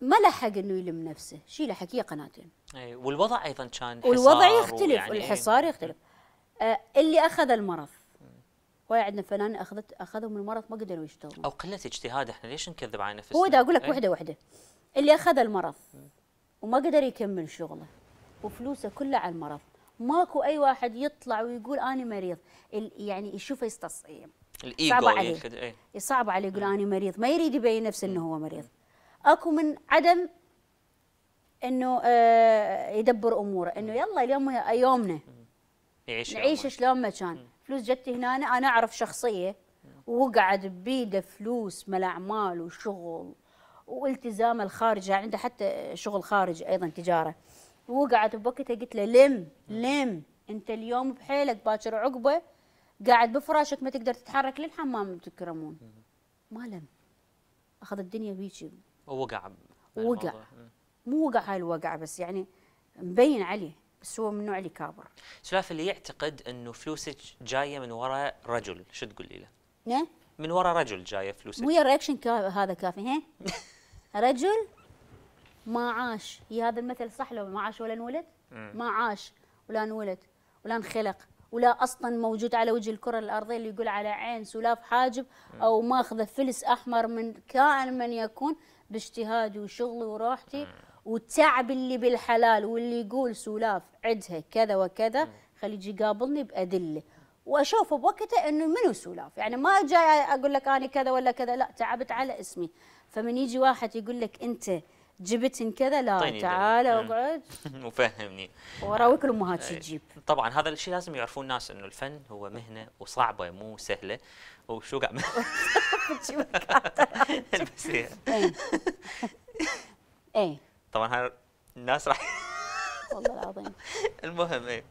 ما لحق انه يلم نفسه شي لحق هي قناتين اي والوضع ايضا كان والوضع يختلف والحصار يختلف آه اللي اخذ المرض هواي عندنا فنانين اخذت اخذهم المرض ما قدروا يشتغلوا او قله اجتهاد احنا ليش نكذب على نفسنا؟ هو ده اقول لك إيه. وحده وحده اللي اخذ المرض وما قدر يكمل شغله وفلوسه كلها على المرض ماكو اي واحد يطلع ويقول انا مريض يعني يشوفه يستصعب الايجو صعب عليه ايه؟ صعب عليه يقول انا مريض ما يريد يبين نفسه انه هو مريض اكو من عدم انه آه يدبر اموره انه يلا اليوم يومنا يعيش نعيش شلون ما كان فلوس جت هنا انا اعرف شخصيه وقعد بيده فلوس مال اعمال وشغل والتزام الخارجه يعني عنده حتى شغل خارج ايضا تجاره وقعد بوقتها قلت له لم لم انت اليوم بحيلك باكر عقبه قاعد بفراشك ما تقدر تتحرك للحمام تكرمون ما لم اخذ الدنيا بيجي وقع وقع مو وقع هاي الوقعه بس يعني مبين عليه بس هو من نوع اللي كابر سلاف اللي يعتقد انه فلوسك جايه من وراء رجل شو تقولي له؟ نعم من وراء رجل جايه فلوسك ويا رياكشن هذا كافي ها <laughs> رجل ما عاش يا هذا المثل صح لو ما عاش ولا انولد ما عاش ولا انولد ولا انخلق ولا اصلا موجود على وجه الكره الارضيه اللي يقول على عين سلاف حاجب او ماخذه فلس احمر من كائن من يكون باجتهادي وشغلي وراحتي والتعب اللي بالحلال واللي يقول سولاف عدها كذا وكذا خلي يجي يقابلني بادله واشوفه بوقته انه منو سولاف يعني ما جاي اقول لك انا كذا ولا كذا لا تعبت على اسمي فمن يجي واحد يقول لك انت جبت كذا لا طيب، تعال اقعد <laughs> وفهمني وراويك الامهات شو طيب. تجيب طبعا هذا الشيء لازم يعرفون الناس انه الفن هو مهنه وصعبه مو سهله وشو قاعد <laughs> <laughs> تجيب اي إيه. طبعا الناس راح والله العظيم <laughs> المهم ايه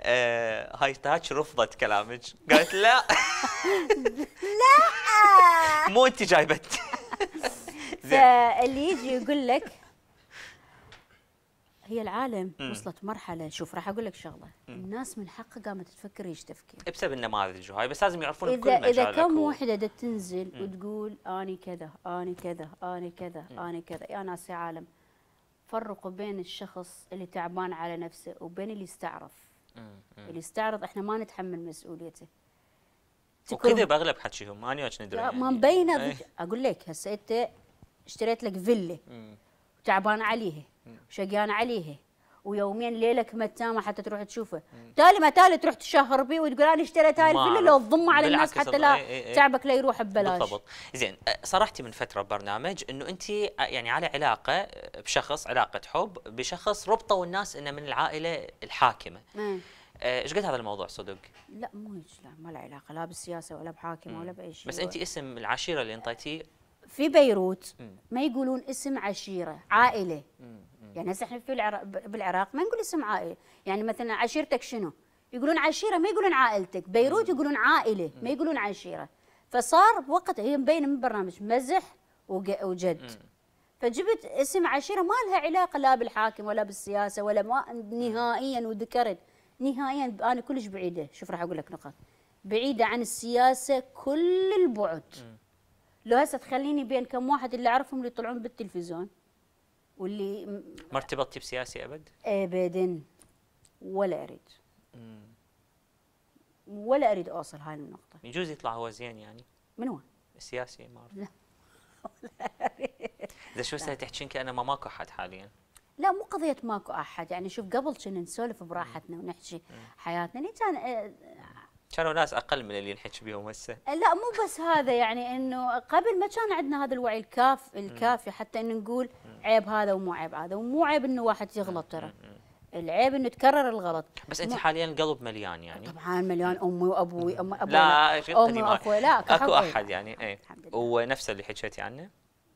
آه هاي تاتش رفضت كلامك قالت لا <laughs> لا <laughs> مو انت جايبت فاللي يجي يقول لك هي العالم وصلت مرحله شوف راح اقول لك شغله الناس من حقها قامت تفكر ايش تفكر بسبب النماذج وهاي بس لازم يعرفون كل مجالك اذا كم وحده دا تنزل وتقول اني كذا اني كذا اني كذا اني كذا يا ناس يا عالم فرقوا بين الشخص اللي تعبان على نفسه وبين اللي يستعرض اللي يستعرض احنا ما نتحمل مسؤوليته وكذا باغلب حكيهم ما انا ندري يعني. ما مبينه إيه. اقول لك هسه انت اشتريت لك فيلا وتعبان عليها وشقيان عليها ويومين ليلك ما حتى تروح تشوفه تالي ما تالي تروح تشهر بيه وتقول انا اشتريت هاي الفيلا لو تضمه على الناس حتى لا إيه، إيه، إيه. تعبك لا يروح ببلاش بالضبط زين صرحتي من فتره ببرنامج انه انت يعني على علاقه بشخص علاقه حب بشخص ربطوا الناس انه من العائله الحاكمه آه، ايش قد هذا الموضوع صدق؟ لا مو هيك لا ما له علاقه لا بالسياسه ولا بحاكمه ولا باي شيء بس انت اسم العشيره اللي انطيتيه في بيروت ما يقولون اسم عشيره عائله يعني هسه احنا في العراق بالعراق ما نقول اسم عائله يعني مثلا عشيرتك شنو يقولون عشيره ما يقولون عائلتك بيروت يقولون عائله ما يقولون عشيره فصار وقت هي مبينه من برنامج مزح وجد فجبت اسم عشيره ما لها علاقه لا بالحاكم ولا بالسياسه ولا ما نهائيا وذكرت نهائيا انا كلش بعيده شوف راح اقول لك نقاط بعيده عن السياسه كل البعد لو هسه تخليني بين كم واحد اللي اعرفهم اللي يطلعون بالتلفزيون واللي ما ارتبطتي بسياسي ابد؟ ابدا ولا اريد ولا اريد اوصل هاي النقطه يجوز يطلع هو زين يعني من هو؟ السياسي ما اعرف لا <laughs> اريد اذا شو هسه تحكين كانه ما ماكو احد حاليا لا مو قضية ماكو أحد يعني شوف قبل كنا نسولف براحتنا ونحكي حياتنا يعني كان آه، كانوا ناس اقل من اللي نحكي بيهم هسه لا مو بس هذا يعني انه قبل ما كان عندنا هذا الوعي الكاف الكافي حتى انه نقول عيب هذا ومو عيب هذا ومو عيب انه واحد يغلط ترى العيب انه تكرر الغلط بس انت حاليا القلب مليان يعني طبعا مليان امي وابوي امي ابوي لا امي واخوي لا اكو احد يعني اي نفسه اللي حكيتي عنه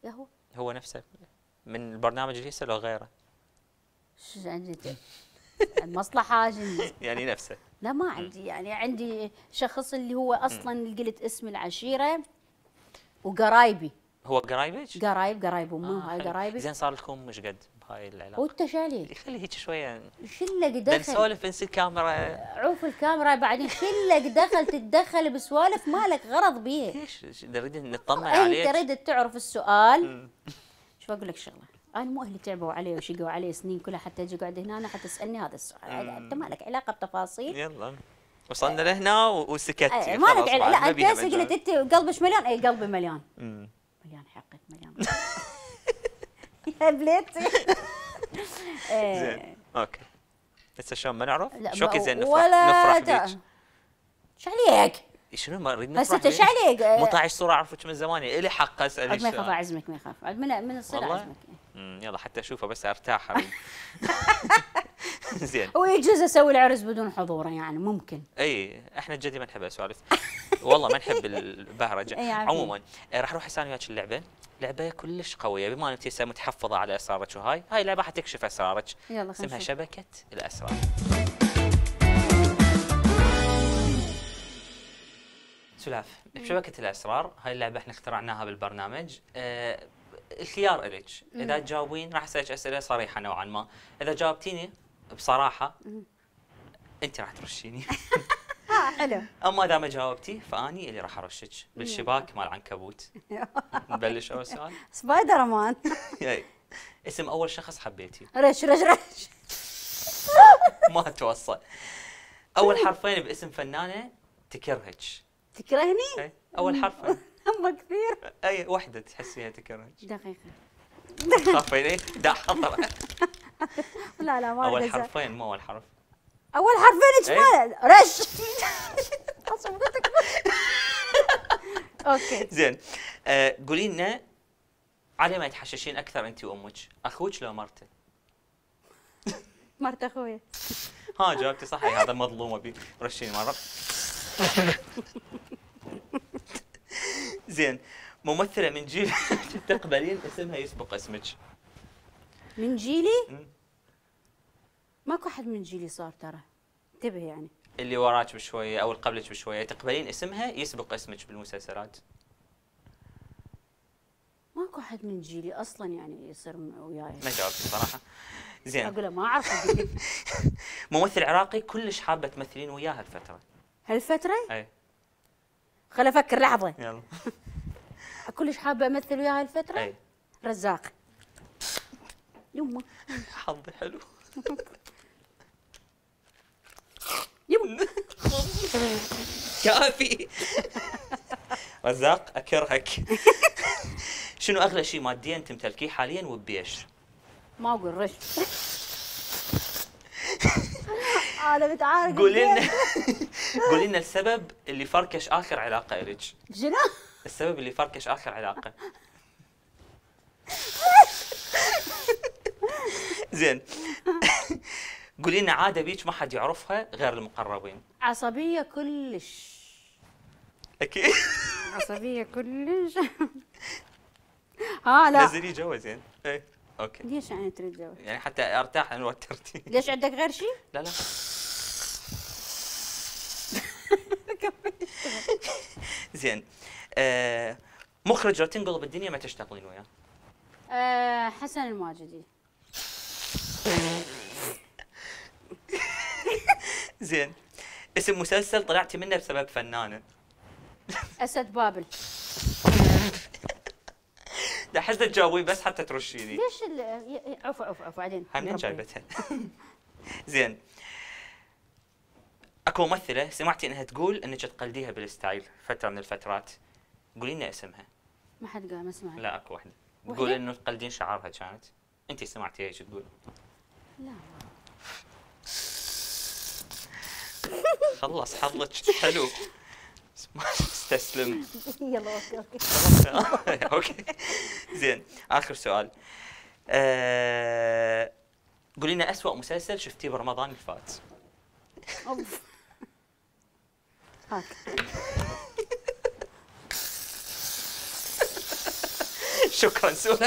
هو هو نفسه من البرنامج اللي هسه لو غيره شو المصلحه <laughs> يعني نفسه لا ما عندي يعني عندي شخص اللي هو اصلا قلت اسم العشيره وقرايبي هو قرايبك؟ قرايب قرايب امي آه، هاي قرايبي زين صار لكم مش قد بهاي العلاقه وانت شالي؟ إيه، خلي هيك شويه شله دخل نسولف انسى الكاميرا عوف الكاميرا بعدين شله دخل تتدخل بسوالف مالك غرض بيه ليش نريد نطمن إيه، عليك انت تريد تعرف السؤال شو اقول لك شغله انا مو اهلي تعبوا علي وشقوا علي سنين كلها حتى اجي اقعد هنا أنا حتى تسالني هذا السؤال انت ما لك علاقه بتفاصيل يلا وصلنا آه لهنا وسكتي آه ما لك علاقه لا انت قلت انت قلبك مليان اي قلبي مليان مليان حقك مليان <laughs> يا بليتي <laughs> إيه. زين اوكي لسه شلون ما نعرف؟ شوكي زين نفرح ولا نفرح بيك شو عليك؟ إيه، شنو ما اريد بس انت شو عليك؟ مو 12 صوره اعرفك من زمان الي حق اسالك ما يخاف عزمك ما يخاف من من الصله عزمك امم يلا حتى اشوفه بس ارتاح <laughs> زين هو يجوز اسوي العرس بدون حضوره يعني ممكن اي احنا الجدي ما نحب اسوالف والله ما نحب البهرجه <laughs> عموما إيه، راح اروح اسال وياك اللعبه لعبه كلش قويه بما انك هسه متحفظه على اسرارك وهاي هاي اللعبه حتكشف اسرارك يلا اسمها شبكه الاسرار سلاف بشبكه الاسرار هاي اللعبه احنا اخترعناها بالبرنامج أه الخيار إلك اذا تجاوبين راح اسالك اسئله صريحه نوعا ما اذا جاوبتيني بصراحه انت راح ترشيني <laughs> آه، حلو اما اذا ما جاوبتي فاني اللي راح ارشك بالشباك مال عنكبوت <laughs> نبلش اول سؤال سبايدر مان <laughs> اسم اول شخص حبيتي رش رش رش ما توصل اول حرفين باسم فنانه تكرهك تكرهني؟ اول حرفين اما كثير اي وحده تحسيها تكرهك دقيقه تخافين ايه دا حضر لا لا ما اول حرفين مو اول حرف اول حرفين إيه؟ اجمالا رش اوكي زين آه، قولي لنا على ما يتحششين اكثر انت وامك اخوك لو مرته مرت اخويا ها جاوبتي صحيح هذا مظلومه بي رشيني مره زين ممثله من <laughs> جيل تقبلين اسمها يسبق اسمك من جيلي؟ ماكو احد من جيلي صار ترى انتبه يعني اللي وراك بشويه او اللي قبلك بشويه تقبلين اسمها يسبق اسمك بالمسلسلات ماكو احد من جيلي اصلا يعني يصير وياي ما جاوبت صراحه زين اقول ما اعرف <laughs> ممثل عراقي كلش حابه تمثلين وياه هالفتره هالفتره؟ اي خل افكر لحظه يلا <laughs> كلش حابه امثل وياها الفتره اي رزاق يما حظي حلو <laughs> يما كافي رزاق اكرهك <laughs> شنو اغلى شيء ماديا تمتلكيه حاليا وبيش؟ ما اقول رش انا متعارك قولي لنا <laughs> قولي لنا السبب اللي فركش اخر علاقه الك شنو؟ السبب اللي فركش اخر علاقه <laughs> زين <laughs> قولي لنا عاده بيك ما حد يعرفها غير المقربين عصبيه كلش اكيد عصبيه كلش ها آه، لا نزلي جوا زين ايه اوكي ليش يعني تريد جوا؟ يعني حتى ارتاح انا وترتي ليش عندك غير شيء؟ لا لا <laughs> زين آه مخرج لو تنقلب الدنيا ما تشتغلين وياه؟ آه حسن الماجدي <laughs> زين اسم مسلسل طلعتي منه بسبب فنانه اسد بابل لا <laughs> احس تجاوبين بس حتى ترشيني ليش عفوا عفوا عفوا بعدين هم جايبتها زين اكو ممثله سمعتي انها تقول انك تقلديها بالستايل فتره من الفترات قولي لنا اسمها ما حد قال ما سمعت لا اكو واحده تقول انه تقلدين شعرها كانت انت سمعتيها ايش تقول؟ لا خلص حظك حلو ما استسلم يلا اوكي اوكي اوكي زين اخر سؤال آه، قولي لنا اسوء مسلسل شفتيه برمضان اللي فات しょっからですよ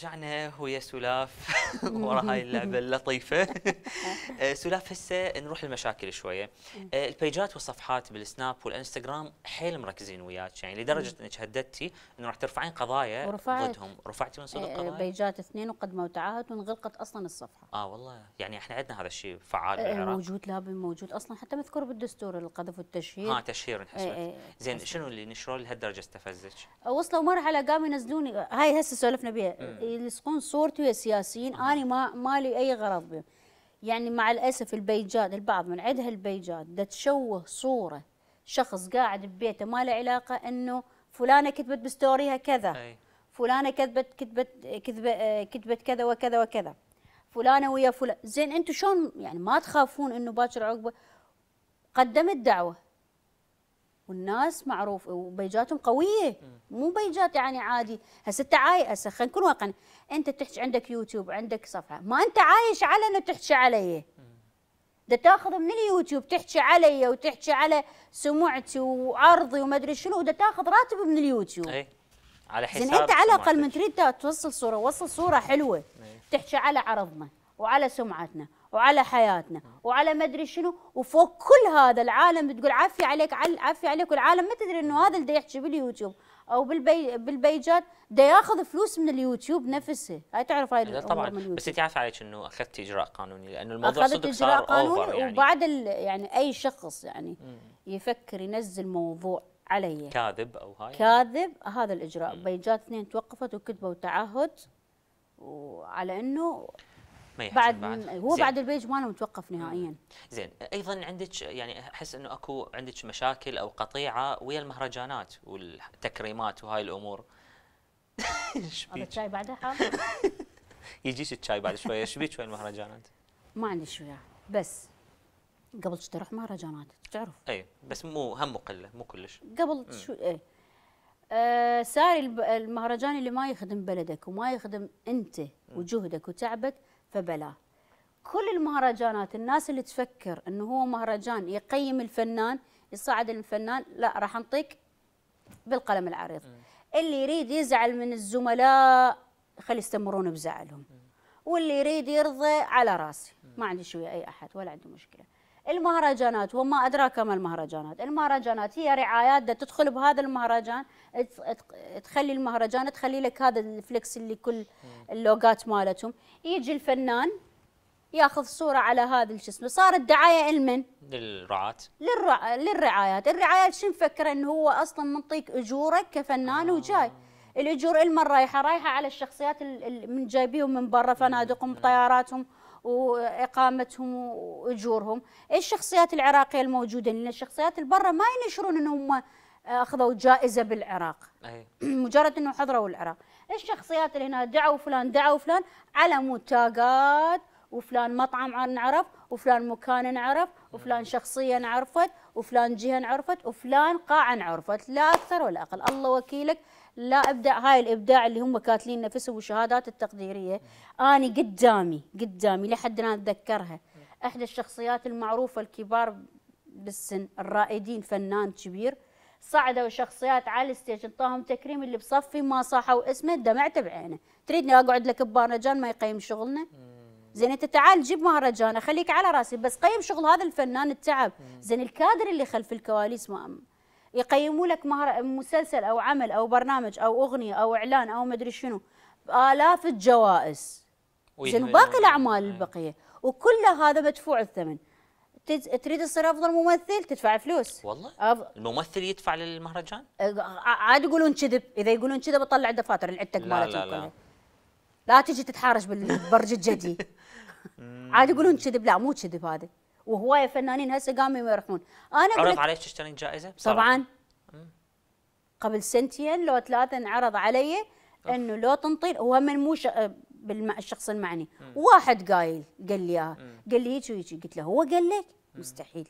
رجعنا ويا سلاف <laughs> <laughs> ورا هاي اللعبه اللطيفه <laughs> آه، سلاف هسه نروح المشاكل شويه آه، البيجات والصفحات بالسناب والانستغرام حيل مركزين وياك يعني لدرجه انك هددتي انه راح ترفعين قضايا ورفعت. ضدهم رفعتي من صدق آه، قضايا بيجات اثنين وقدموا تعاهد وانغلقت اصلا الصفحه اه والله يعني احنا عندنا هذا الشيء فعال بالعراق موجود لا موجود اصلا حتى مذكور بالدستور القذف والتشهير اه تشهير انحسبت زين شنو اللي نشروه لهالدرجه استفزك وصلوا مرحله قاموا ينزلوني هاي هسه سولفنا بها يلصقون صورتي ويا السياسيين انا ما مالي اي غرض بهم يعني مع الاسف البيجات البعض من عندها البيجات دا تشوه صوره شخص قاعد ببيته ما له علاقه انه فلانه كتبت بستوريها كذا أي. فلانه كتبت كتبت كتبت كتبت كذا وكذا وكذا فلانه ويا فلان زين انتم شلون يعني ما تخافون انه باكر عقبه قدمت دعوه والناس معروف وبيجاتهم قويه مو بيجات يعني عادي هسه انت عايش هسه خلينا نكون واقعيين انت تحكي عندك يوتيوب عندك صفحه ما انت عايش على انه تحكي علي ده تاخذ من اليوتيوب تحكي علي وتحكي على سمعتي وعرضي وما ادري شنو وده تاخذ راتب من اليوتيوب اي على حساب زين انت على الاقل من تريد توصل صوره وصل صوره حلوه تحكي على عرضنا وعلى سمعتنا وعلى حياتنا وعلى ما ادري شنو وفوق كل هذا العالم بتقول عافيه عليك عافيه عليك والعالم ما تدري انه هذا اللي يحكي باليوتيوب او بالبي بالبيجات ده ياخذ فلوس من اليوتيوب نفسه هاي تعرف هاي طبعا من بس انت عارفه عليك انه اخذت اجراء قانوني لانه الموضوع صدق إجراء صار قانوني أوفر يعني وبعد يعني اي شخص يعني يفكر ينزل موضوع علي كاذب او هاي كاذب هذا الاجراء بيجات اثنين توقفت وكتبوا تعهد وعلى انه ما يحسن بعد, بعد. هو زين. بعد البيج ماله متوقف نهائيا زين ايضا عندك يعني احس انه اكو عندك مشاكل او قطيعه ويا المهرجانات والتكريمات وهاي الامور <laughs> هذا الشاي بعدها حاضر <laughs> يجيك الشاي بعد شويه ايش بيك ويا المهرجانات؟ ما عندي شويه بس قبل تروح مهرجانات تعرف اي بس مو هم قله مو كلش قبل شو اي آه ساري المهرجان اللي ما يخدم بلدك وما يخدم انت وجهدك وتعبك فبلا كل المهرجانات الناس اللي تفكر انه هو مهرجان يقيم الفنان يصعد الفنان لا راح نطيك بالقلم العريض اللي يريد يزعل من الزملاء خلي يستمرون بزعلهم واللي يريد يرضى على راسي ما عندي شوية اي احد ولا عندي مشكله المهرجانات وما أدراك ما المهرجانات المهرجانات هي رعايات تدخل بهذا المهرجان تخلي المهرجان تخلي لك هذا الفليكس اللي كل اللوجات مالتهم يجي الفنان ياخذ صوره على هذا شو اسمه صارت دعايه لمن؟ للرعاة للرع... للرعايات، الرعايات شو مفكره انه هو اصلا منطيك اجورك كفنان آه. وجاي الاجور المره رايحه رايحه على الشخصيات اللي من جايبيهم من برا فنادقهم طياراتهم واقامتهم واجورهم الشخصيات العراقيه الموجوده لان الشخصيات البرة ما ينشرون ان هم اخذوا جائزه بالعراق أي. <clears throat> مجرد انه حضروا العراق الشخصيات اللي هنا دعوا فلان دعوا فلان على متاقات تاجات وفلان مطعم نعرف وفلان مكان نعرف وفلان شخصيه نعرفت وفلان جهه نعرفت وفلان قاعه نعرفت لا اكثر ولا اقل الله وكيلك لا ابدا هاي الابداع اللي هم كاتلين نفسهم والشهادات التقديريه اني قدامي قدامي لحد الان اتذكرها احدى الشخصيات المعروفه الكبار بالسن الرائدين فنان كبير صعدوا شخصيات على الستيج انطاهم تكريم اللي بصفي ما صاحوا اسمه دمعته بعينه تريدني اقعد لك بمهرجان ما يقيم شغلنا زين انت تعال جيب مهرجان اخليك على راسي بس قيم شغل هذا الفنان التعب زين الكادر اللي خلف الكواليس ما يقيموا لك مسلسل او عمل او برنامج او اغنيه او اعلان او مدري شنو بالاف الجوائز زين باقي الاعمال إيه. البقيه وكل هذا مدفوع الثمن تريد تصير افضل ممثل تدفع فلوس والله أف... الممثل يدفع للمهرجان عاد يقولون كذب اذا يقولون كذب اطلع دفاتر العتق مالتهم لا لا, لا تجي تتحارش بالبرج الجدي <laughs> عاد يقولون كذب لا مو كذب هذا وهوايه فنانين هسه قاموا يمرحون انا عرض عليك تشترين جائزه طبعا قبل سنتين لو ثلاثه انعرض علي انه لو تنطين هو من مو بالشخص المعني مم. واحد قايل قال لي اياها قال لي هيك وهيك قلت له هو قال لك مستحيل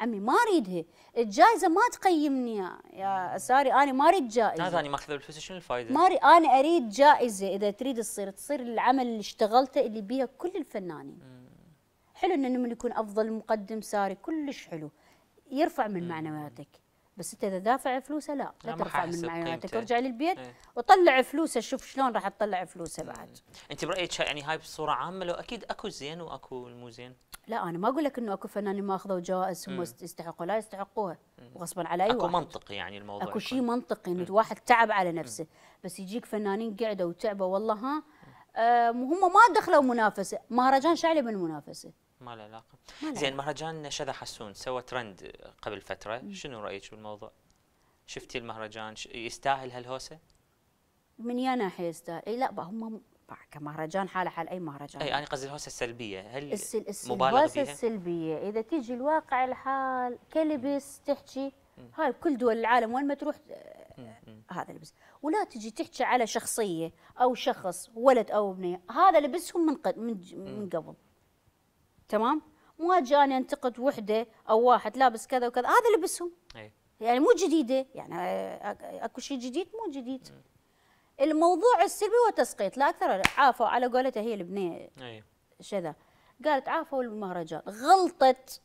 عمي ما اريدها الجائزه ما تقيمني يا ساري انا ما اريد جائزه هذا انا ماخذ الفلوس شنو الفائده؟ ما أريد انا اريد جائزه اذا تريد تصير تصير العمل اللي اشتغلته اللي بيها كل الفنانين حلو ان من يكون افضل مقدم ساري كلش حلو يرفع من معنوياتك بس انت اذا دافع فلوسه لا لا ترفع من معنوياتك ارجع للبيت ايه. وطلع فلوسه شوف شلون راح تطلع فلوسه بعد انت برايك يعني هاي بصوره عامه لو اكيد اكو زين واكو مو زين لا انا ما اقول لك انه اكو فنانين ما اخذوا جوائز هم يستحقوا لا يستحقوها وغصبا على اي اكو واحد. منطقي يعني الموضوع اكو شيء منطقي انه واحد تعب على نفسه مم. بس يجيك فنانين قعدوا وتعبوا والله ها آه، هم ما دخلوا منافسه مهرجان شعلي بالمنافسه ما له علاقه زين مهرجان شذا حسون سوى ترند قبل فتره مم. شنو رايك بالموضوع شفتي المهرجان يستاهل هالهوسه من يا ناحيه يستاهل اي لا هم كمهرجان حاله حال اي مهرجان اي انا قصدي الهوسه السلبيه هل السل... السل... مبالغ الهوسه السلبيه اذا تيجي الواقع الحال كلبس تحكي هاي بكل دول العالم وين ما تروح آه، هذا لبس ولا تجي تحكي على شخصيه او شخص ولد او بنيه هذا لبسهم من قد... من, من قبل تمام مو اجاني انا انتقد وحده او واحد لابس كذا وكذا هذا لبسهم أي. يعني مو جديده يعني اكو شيء جديد مو جديد م. الموضوع السلبي وتسقيط لا اكثر عافوا على قولتها هي البنيه إيه. شذا قالت عافوا المهرجان غلطت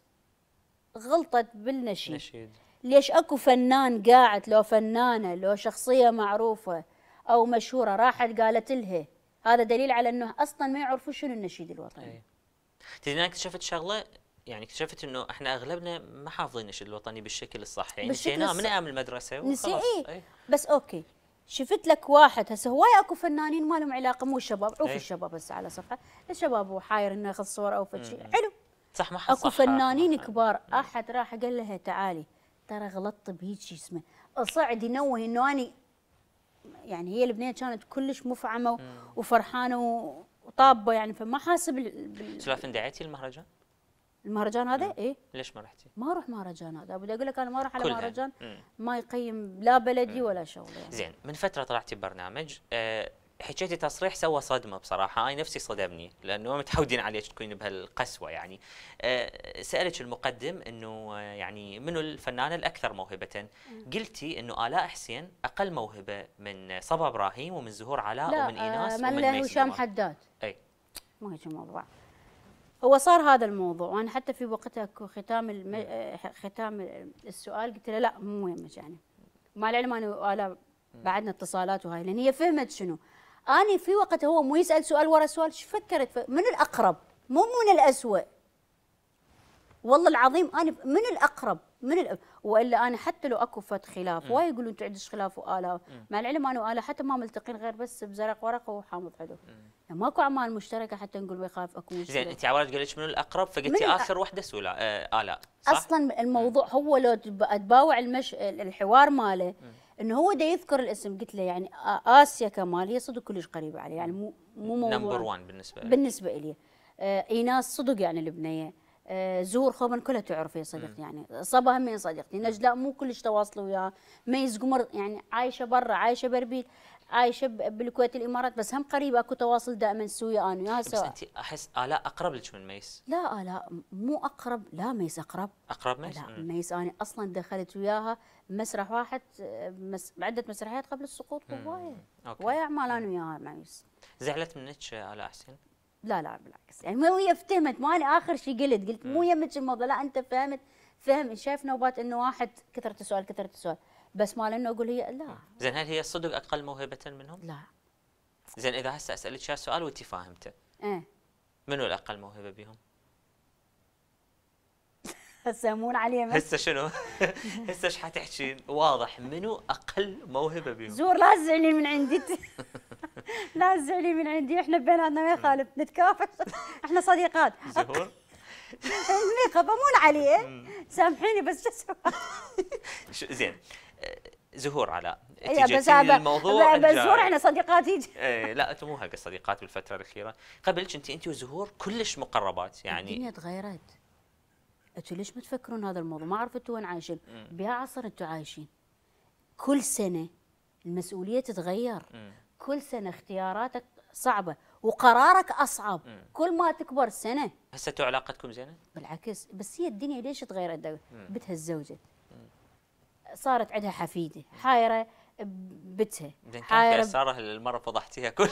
غلطت بالنشيد نشيد. ليش اكو فنان قاعد لو فنانه لو شخصيه معروفه او مشهوره راحت قالت لها هذا دليل على انه اصلا ما يعرفوا شنو النشيد الوطني أي. تدري انا اكتشفت شغله يعني اكتشفت انه احنا اغلبنا ما حافظين الشيء الوطني بالشكل الصح يعني نسيناه من ايام المدرسه وخلاص إيه؟ اي بس اوكي شفت لك واحد هسه هواي اكو فنانين ما لهم علاقه مو إيه. الشباب عوف الشباب هسه على صفحه الشباب وحاير انه ياخذ صوره او فد شيء حلو صح ما اكو فنانين كبار احد راح قال لها تعالي ترى غلطت بهيك شو اسمه اصعد ينوه انه اني يعني هي البنيه كانت كلش مفعمه وفرحانه وطابه يعني فما حاسب بال... سلافن دعيتي المهرجان؟ المهرجان هذا؟ مم. نعم. ايه ليش ما رحتي؟ ما اروح مهرجان هذا، بدي اقول لك انا ما اروح على مهرجان مم. ما يقيم لا بلدي مم. ولا شغله يعني. زين من فتره طلعتي ببرنامج آه حكيتي تصريح سوى صدمه بصراحه انا نفسي صدمني لانه متعودين عليك تكونين بهالقسوه يعني آه، سالك المقدم انه آه، يعني منو الفنانه الاكثر موهبه قلتي انه الاء حسين اقل موهبه من صبا ابراهيم ومن زهور علاء لا ومن ايناس آه ومن هشام حداد اي ما هيك الموضوع هو صار هذا الموضوع وانا حتى في وقتها ختام الم... آه، ختام السؤال قلت له لا مو يهمك يعني مع العلم انا والا بعدنا اتصالات وهاي لان هي فهمت شنو أنا في وقت هو مو يسأل سؤال ورا سؤال شو فكرت من الأقرب مو من الأسوأ والله العظيم أنا من الأقرب من الأب... والا انا حتى لو اكو فت خلاف وايد يقولون أنت عندك خلاف واله مع العلم انا واله حتى ما ملتقين غير بس بزرق ورقه وحامض حلو يعني ماكو اعمال مشتركه حتى نقول بيخاف اكو مشكله زين انت عوارج قلت من الاقرب فقلتي اخر وحده سولا آه الاء صح؟ اصلا الموضوع هو لو اتباوع المش... الحوار ماله مم. انه هو ده يذكر الاسم قلت له يعني اسيا كمال هي صدق كلش قريبه عليه يعني مو مو نمبر 1 بالنسبه لي بالنسبه لي آه ايناس صدق يعني البنيه آه زهور خوبن كلها تعرفي صديقتي يعني صبا همين صديقتي نجلاء مو كلش تواصلوا وياها ميز قمر يعني عايشه برا عايشه بربيل عايشه بالكويت الامارات بس هم قريبه اكو تواصل دائما سويا انا وياها سوا انت احس الاء آه، اقرب لك من ميس لا الاء آه، مو اقرب لا ميس اقرب اقرب ميس لا ميس انا اصلا دخلت وياها مسرح واحد آه، مس... عده مسرحيات قبل السقوط هوايه هوايه اعمال انا وياها ميس زعلت منك الاء حسين؟ لا لا بالعكس يعني مو هي فهمت ما انا اخر شيء قلت قلت مو يمك الموضوع لا انت فهمت فهم شايف نوبات انه واحد كثرة السؤال كثرة السؤال بس ما لانه اقول هي لا زين هل هي صدق اقل موهبه منهم؟ لا زين اذا هسه اسالك هالسؤال وانت فاهمته ايه منو الاقل موهبه بهم؟ <laughs> هسه مون عليه هسه شنو؟ <laughs> هسه ايش حتحكي؟ واضح منو اقل موهبه بهم؟ زور لا تزعلي من عندي <laughs> لا تزعلي من عندي احنا بيناتنا ما يخالف نتكافئ احنا صديقات زهور الميك اب مون عليه سامحيني بس شو زين زهور علاء أيوة، بس الموضوع بس زهور احنا صديقات ايه لا انتم مو هكذا صديقات بالفتره الاخيره قبل كنت انت وزهور كلش مقربات يعني الدنيا تغيرت انتوا ليش ما تفكرون هذا الموضوع ما اعرف انتوا وين عايشين بها عصر انتوا عايشين كل سنه المسؤوليه تتغير كل سنه اختياراتك صعبه وقرارك اصعب مم. كل ما تكبر سنه هسه علاقتكم زينه بالعكس بس هي الدنيا ليش تغيرت بتها الزوجه صارت عندها حفيده حايره ببتها حايره ساره المره فضحتيها كلها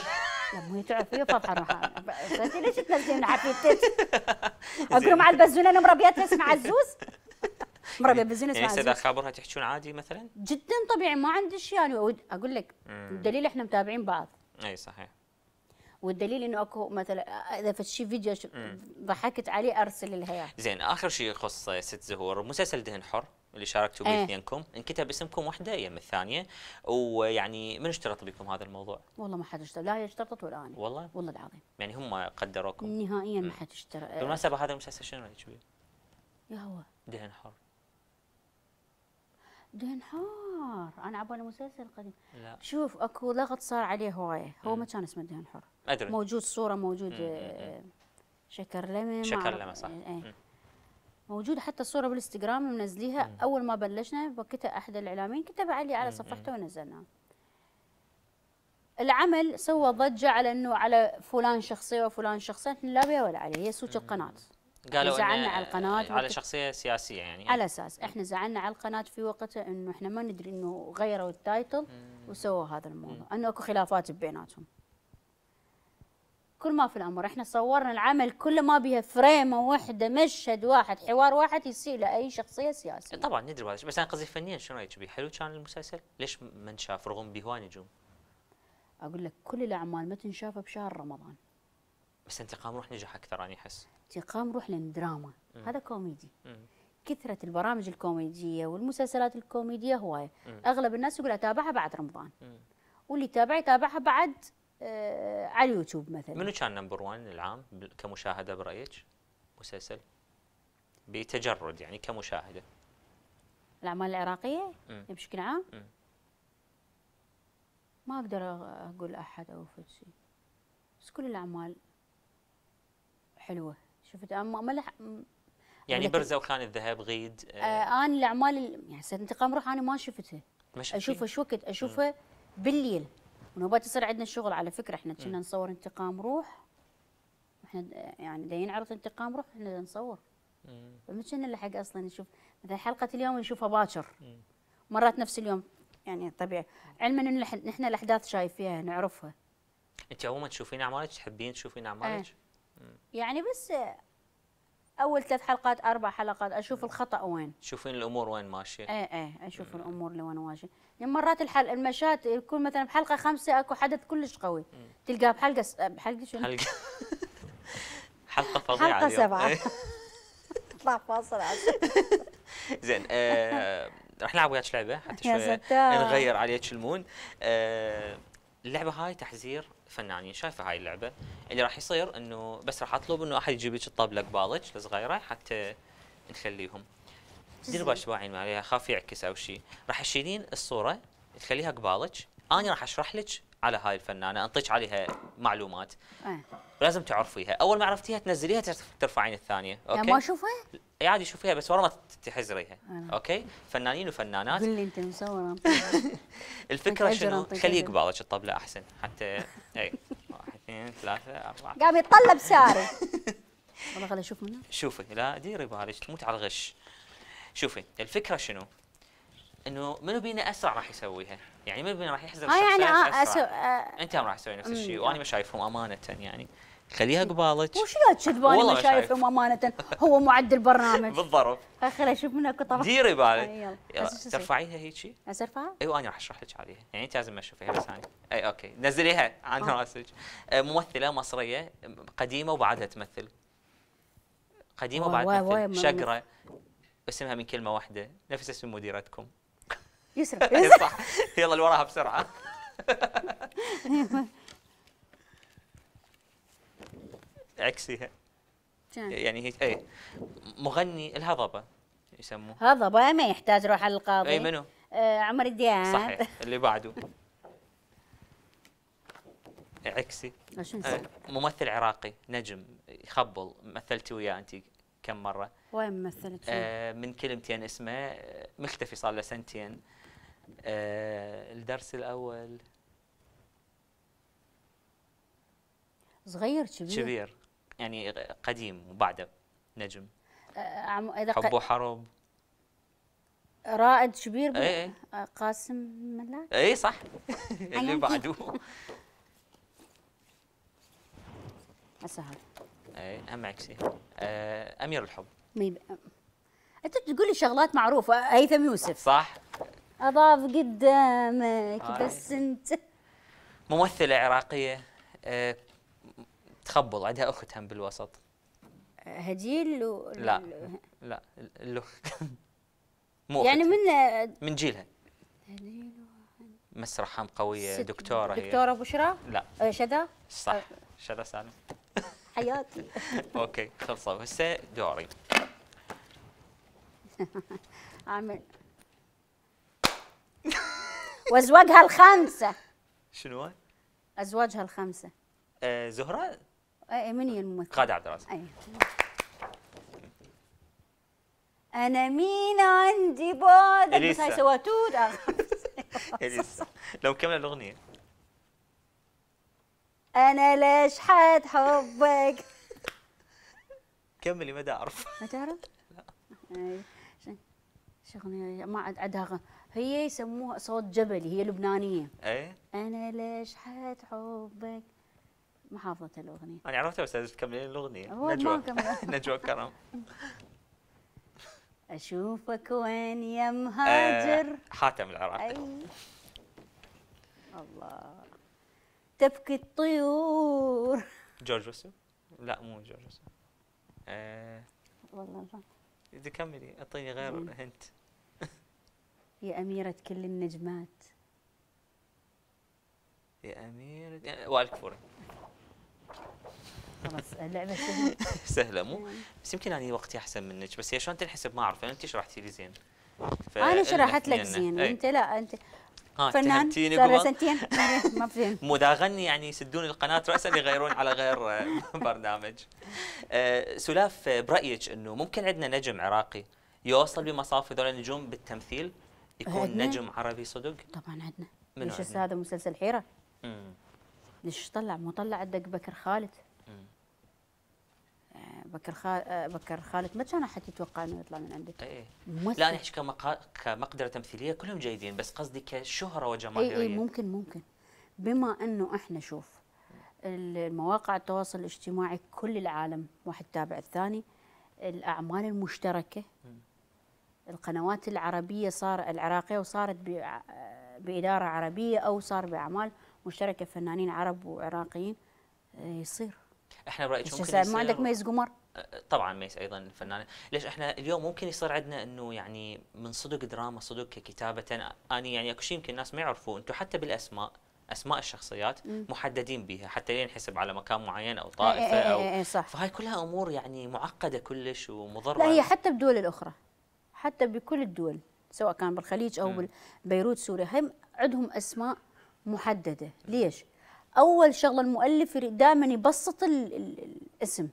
لا مو هي تعرف هي فضحه <laughs> انت ليش تنزلين حفيدتك؟ اقول مع البزونه انا مربيتها <laughs> يعني يعني اسمها عزوز مربيه بزنس يعني اذا خابرها تحجون عادي مثلا؟ جدا طبيعي ما عندي شيء يعني اقول لك الدليل احنا متابعين بعض اي صحيح والدليل انه اكو مثلا اذا في شيء فيديو ضحكت عليه ارسل لها زين اخر شيء يخص ست زهور مسلسل دهن حر اللي شاركتوا بيه اثنينكم انكتب اسمكم وحده يم الثانيه ويعني من اشترط بكم هذا الموضوع؟ والله ما حد اشترط لا هي اشترطت ولا انا والله والله العظيم يعني هم قدروكم نهائيا ما حد اشترط بالمناسبه هذا المسلسل شنو رايك بيه؟ يا هو دهن حار دهن حار انا على مسلسل قديم لا شوف اكو لغط صار عليه هوايه هو ما كان اسمه دهن حار ادري موجود صوره موجود آه، شكر لمن شكر لمن صح ايه. موجوده حتى الصوره بالانستغرام منزليها اول ما بلشنا وقتها احد الاعلاميين كتبها علي على صفحته ونزلناها العمل سوى ضجه على انه على فلان شخصيه وفلان شخصيه احنا لا بها ولا عليه هي سوق القناه قالوا زعلنا على القناه على شخصيه سياسيه يعني على اساس احنا زعلنا على القناه في وقتها انه احنا ما ندري انه غيروا التايتل وسووا هذا الموضوع انه اكو خلافات بيناتهم كل ما في الامر احنا صورنا العمل كل ما بها فريمه واحده مشهد واحد حوار واحد يصير لاي شخصيه سياسيه طبعا ندري هذا بس انا قصدي فنيا شنو رايك بيه حلو كان المسلسل ليش ما انشاف رغم بهوان نجوم اقول لك كل الاعمال ما تنشاف بشهر رمضان بس انتقام روح نجح اكثر انا احس انتقام روح لان دراما هذا كوميدي كثره البرامج الكوميديه والمسلسلات الكوميديه هوايه اغلب الناس يقول اتابعها بعد رمضان واللي يتابع يتابعها بعد آه، على اليوتيوب مثلا منو كان نمبر 1 العام كمشاهده برايك مسلسل بتجرد يعني كمشاهده الاعمال العراقيه مم. بشكل عام مم. ما اقدر اقول احد او شيء بس كل الاعمال حلوه شفت اما لح... يعني برزه وخان الذهب غيد آه آه انا الاعمال يعني سنتقام روح انا ما شفتها ما شفتها اشوفها شو وقت اشوفها بالليل ونوبات يصير عندنا شغل على فكره احنا إيه. كنا نصور انتقام روح احنا يعني دا ينعرض انتقام روح احنا نصور إيه. فمن كنا لحق اصلا نشوف مثلا حلقه اليوم نشوفها باكر إيه. مرات نفس اليوم يعني طبيعي علما ان احنا الاحداث شايفيها نعرفها انت ما تشوفين اعمالك تحبين تشوفين اعمالك؟ يعني بس اول ثلاث حلقات اربع حلقات اشوف الخطا وين تشوفين الامور وين ماشيه اي اي اشوف مم. الامور اللي وين ماشيه يعني مرات الحل المشات يكون مثلا بحلقه خمسه اكو حدث كلش قوي تلقاه بحلقه س... بحلقه شنو حلقه <laughs> حلقه فظيعه حلقه سبعه اطلع إيه. <laughs> فاصل <laughs> زين آه راح نلعب وياك لعبه حتى شوي نغير عليك المون آه اللعبه هاي تحذير فنانين شايفه هاي اللعبه اللي راح يصير انه بس راح اطلب انه احد يجيب لك الطبله قبالك الصغيره حتى نخليهم دير بالك باعين عليها خاف يعكس او شيء راح تشيلين الصوره تخليها قبالك انا راح اشرح لك على هاي الفنانه انطيك عليها معلومات أه. لازم تعرفيها اول ما عرفتيها تنزليها ترفعين الثانيه يعني اوكي يعني ما اشوفها إيه، عادي شوفيها بس ورا ما تحزريها أه. اوكي فنانين وفنانات قول لي انت مصوره <laughs> الفكره شنو خلي يقبالك الطبله احسن حتى اي واحد اثنين ثلاثه اربعه قام يتطلب ساري <laughs> والله خليني اشوف منه شوفي لا ديري بالك تموت على الغش شوفي الفكره شنو انه منو بينا اسرع راح يسويها يعني مين راح يحزن آه يعني آه أسو... آه انت هم راح تسوي نفس الشيء وانا ما شايفهم امانه يعني خليها قبالك وشلون انا ما شايفهم امانه هو معد البرنامج <laughs> بالضرب آه، خل اشوف منك اكو طرف ديري آه، بالك ترفعيها هيك شيء ارفعها؟ ايوه انا راح اشرح لك عليها يعني انت لازم اشوفها بس انا اي اوكي نزليها عن آه. راسك ممثله مصريه قديمه وبعدها تمثل قديمه وبعدها تمثل شقره اسمها من كلمه واحده نفس اسم مديرتكم يسرق <laughs> يسرق إيه، صح يلا اللي وراها بسرعه <laughs> عكسيها يعني هي اي مغني الهضبه يسموه هضبه ما يحتاج روح على القاضي اي منو؟ آه عمر الديان صحيح اللي بعده عكسي آه، آه، ممثل عراقي نجم يخبل مثلتي وياه انت كم مره وين مثلت آه من كلمتين اسمه آه، مختفي صار له سنتين آه الدرس الأول صغير كبير كبير يعني قديم وبعده نجم آه حب وحرب رائد كبير إيه، ب... إيه. آه قاسم ملاك اي صح <laughs> اللي بعده <laughs> اسهل اي ام عكسي آه امير الحب ميب... انت تقول لي شغلات معروفه هيثم يوسف صح أضاف قدامك آه. بس يعني أنت ممثلة عراقية آه، تخبل عندها أخت هم بالوسط آه، هجيل لو لا لا لو <laughs> مو يعني من آه، من جيلها مسرح هم قوية دكتورة دكتورة بشرى؟ لا شذا؟ صح شذا سالم <laughs> حياتي <laughs> اوكي خلصوا هسه دوري عامل وازواجها الخمسه شنو؟ ازواجها الخمسه آه زهره؟ اي من هي الممثله؟ قاده عبد الرازق أيه. انا مين عندي بعد اليسا هاي سوا آه. <laughs> اليسا لو كمل الاغنيه انا ليش حد حبك كملي ما اعرف ما تعرف؟ لا شو اغنيه ما عاد عندها هي يسموها صوت جبلي هي لبنانيه اي انا ليش حد حبك ما حافظت الاغنيه انا عرفتها بس لازم تكملين الاغنيه نجوى <laughs> نجوى كرم اشوفك وين يا آه، مهاجر أه حاتم العراقي أي. الله تبكي الطيور جورج وسو لا مو جورج وسو أه والله كملي اعطيني غير إيه. هنت يا أميرة كل النجمات يا أميرة يعني وائل كفوري خلاص اللعبة <laughs> سهلة سهلة مو نعم. بس يمكن أنا وقتي أحسن منك بس هي شلون تنحسب ما أعرف يعني أنت شرحتي لي زين أنا شرحت لك يعني، زين أنت لا أنت فنان صار سنتين <laughs> ما فهمت مو دا غني يعني يسدون القناه راسا يغيرون على غير <laughs> برنامج آه، سلاف آه، برايك انه ممكن عندنا نجم عراقي يوصل بمصاف هذول النجوم بالتمثيل يكون عدنا. نجم عربي صدق؟ طبعا عندنا مش هسه هذا مسلسل حيره امم ليش طلع مو طلع عندك بكر خالد آه، بكر خالد آه، بكر خالد ما كان احد يتوقع انه يطلع من عندك اي لا انا احكي كمقدره تمثيليه كلهم جيدين بس قصدي كشهره وجماهيريه اي اي ممكن ممكن بما انه احنا شوف المواقع التواصل الاجتماعي كل العالم واحد تابع الثاني الاعمال المشتركه القنوات العربية صار العراقية وصارت بإدارة عربية أو صار بأعمال مشتركة فنانين عرب وعراقيين آه، يصير احنا برايك ممكن يصير ما عندك ميس قمر طبعا ميس ايضا فنانه ليش احنا اليوم ممكن يصير عندنا انه يعني من صدق دراما صدق ككتابه اني يعني اكو شيء يمكن الناس ما يعرفوه انتم حتى بالاسماء اسماء الشخصيات محددين بها حتى ينحسب على مكان معين او إيه، إيه، طائفه اي اي اي او إيه، صح. فهاي كلها امور يعني معقده كلش ومضره لا هي حتى بالدول الاخرى حتى بكل الدول سواء كان بالخليج أو ببيروت سوريا هم عندهم أسماء محددة ليش؟ أول شغلة المؤلف دائما يبسط الاسم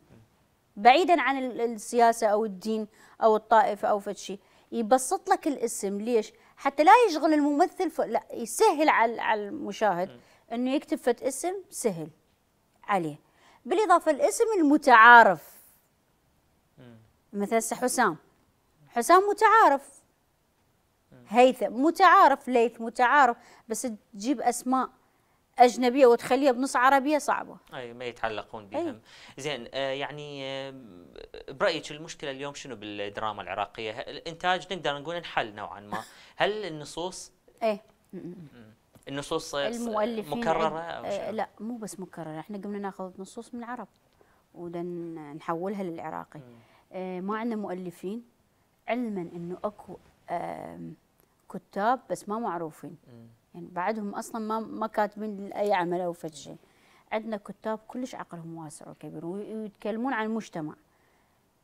بعيدا عن السياسة أو الدين أو الطائفة أو شيء يبسط لك الاسم ليش؟ حتى لا يشغل الممثل ف... لا يسهل على المشاهد انه يكتب فت اسم سهل عليه بالاضافه الاسم المتعارف مثل حسام حسام متعارف هيثم متعارف ليث متعارف بس تجيب اسماء اجنبيه وتخليها بنص عربيه صعبه اي ما يتعلقون بهم زين آه يعني آه برايك المشكله اليوم شنو بالدراما العراقيه الانتاج نقدر نقول انحل نوعا ما هل النصوص ايه النصوص المؤلفين مكرره او شنو؟ آه، لا مو بس مكرره احنا قمنا ناخذ نصوص من العرب ودن نحولها للعراقي آه ما عندنا مؤلفين علما انه اكو كتاب بس ما معروفين يعني بعدهم اصلا ما ما كاتبين اي عمل او فد شيء عندنا كتاب كلش عقلهم واسع وكبير ويتكلمون عن المجتمع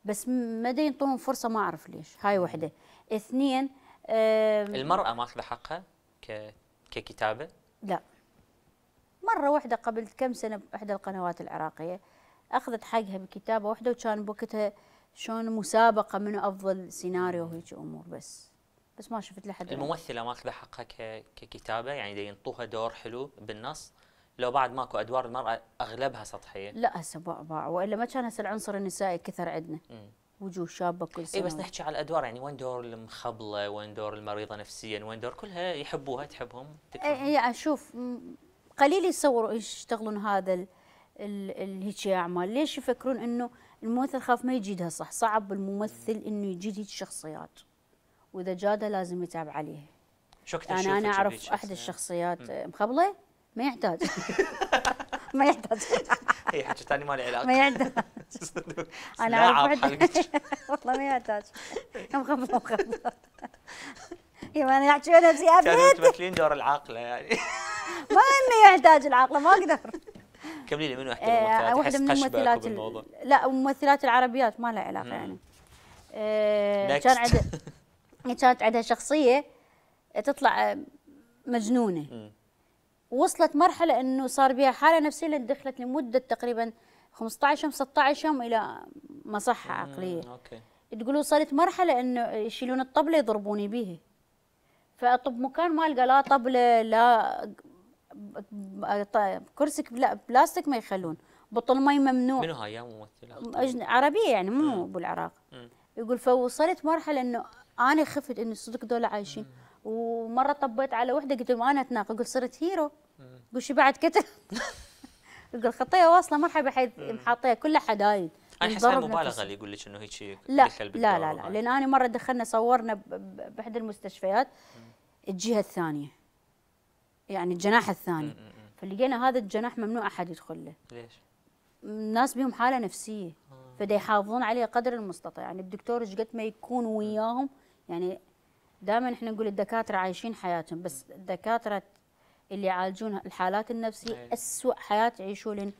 بس ما ينطون فرصه ما اعرف ليش هاي وحده اثنين المراه ماخذه حقها ك ككتابه لا مره واحده قبل كم سنه باحدى القنوات العراقيه اخذت حقها بكتابه واحده وكان بوقتها شلون مسابقه من افضل سيناريو هيك امور بس بس ما شفت لحد الممثله ماخذه حقها ككتابه يعني ينطوها دور حلو بالنص لو بعد ماكو ادوار المراه اغلبها سطحيه لا هسه باع والا ما كان هسه العنصر النسائي كثر عندنا وجوه شابه كل إيه، سنه اي بس نحكي على الادوار يعني وين دور المخبله وين دور المريضه نفسيا وين دور كلها يحبوها تحبهم اي يعني إيه، اشوف قليل يصوروا يشتغلون هذا هيك اعمال ليش يفكرون انه الممثل خاف ما يجيدها صح صعب الممثل انه يجيد هيك الشخصيات واذا جاده لازم يتعب عليها شو يعني انا اعرف احد الشخصيات مخبله ما يحتاج <laughs> ما يحتاج هي حكي ثاني ما لي علاقه ما يحتاج <laughs> انا اعرف <laughs> والله ما يحتاج مخبله مخبله يبا انا احكي نفسي ابيت تمثلين دور العاقله يعني ما انه يحتاج العاقله ما اقدر كملي لي منو واحده آه، الممثلات واحده من الممثلات لا الممثلات العربيات ما لها علاقه مم. يعني آه، كان عندها <laughs> إيه، كانت عندها شخصيه تطلع مجنونه وصلت مرحله انه صار بها حاله نفسيه لان دخلت لمده تقريبا 15 يوم 16 يوم الى مصحه عقليه اوكي تقول وصلت مرحله انه يشيلون الطبله يضربوني بيها فاطب مكان ما القى لا طبله لا كرسي بلاستيك ما يخلون بطل مي ممنوع منو هاي ممثله عربيه يعني مو بالعراق يقول فوصلت مرحله انه انا خفت انه صدق دول عايشين ومره طبيت على وحده قلت لهم انا اتناقل قلت صرت هيرو قلت شو بعد كتب <laughs> يقول خطيه واصله مرحله حيث محاطيه كلها حدايد انا احسها مبالغه اللي يقول لك انه هيك لا لا لا لا لان انا مره دخلنا صورنا باحدى المستشفيات الجهه الثانيه يعني الجناح الثاني فلقينا هذا الجناح ممنوع احد يدخل له ليش الناس بهم حاله نفسيه فدا يحافظون عليه قدر المستطاع يعني الدكتور ايش قد ما يكون وياهم يعني دائما احنا نقول الدكاتره عايشين حياتهم بس الدكاتره اللي يعالجون الحالات النفسيه إيه. اسوء حياه يعيشون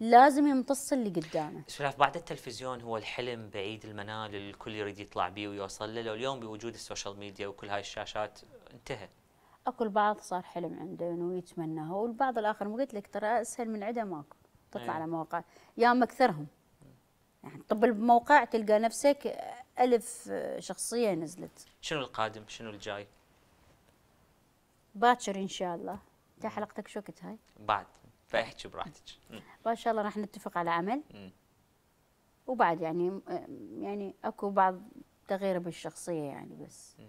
لازم يمتص اللي قدامه. شرف بعد التلفزيون هو الحلم بعيد المنال الكل يريد يطلع بيه ويوصل له، لو اليوم بوجود السوشيال ميديا وكل هاي الشاشات انتهى. اكو البعض صار حلم عنده انه يتمناه والبعض الاخر مو قلت لك ترى اسهل من عدم ماكو تطلع إيه. على مواقع يا اكثرهم يعني طب الموقع تلقى نفسك ألف شخصية نزلت شنو القادم شنو الجاي باكر إن شاء الله انت حلقتك شو وقت هاي بعد فاحكي براحتك ما شاء الله راح نتفق على عمل م. وبعد يعني يعني أكو بعض تغيير بالشخصية يعني بس م.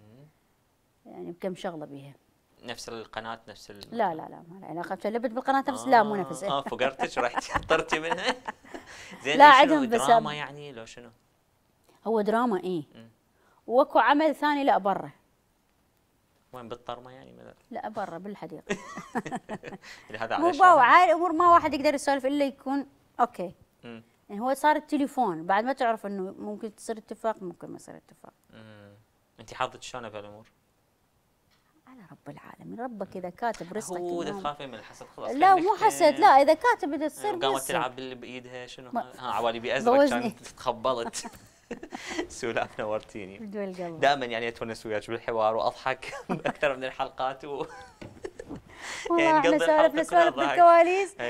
يعني بكم شغلة بيها نفس القناه نفس ال... لا لا لا ما له علاقه شلبت بالقناه نفس آه لا مو نفس اه, آه، فقرتك رحتي طرتي <laughs> منها زين لا إيه عدم بس دراما يعني لو شنو؟ هو دراما اي واكو عمل ثاني لا برا وين بالطرمه يعني مثلا لا برا بالحديقه <laughs> هذا مو هاي الامور ما واحد يقدر يسولف الا يكون اوكي يعني هو صار التليفون بعد ما تعرف انه ممكن تصير اتفاق ممكن ما يصير اتفاق انت حاطه شلون بهالامور؟ رب العالمين ربك اذا كاتب رزقك هو اذا تخافي من الحسد خلاص لا مو حسد لا اذا كاتب اذا تصير قامت تلعب بايدها شنو ها عوالي بازرق كانت تخبلت <laughs> سولاف نورتيني دائما يعني اتونس وياك بالحوار واضحك <laughs> اكثر من الحلقات و <laughs> والله يعني احنا سوالف بالكواليس كان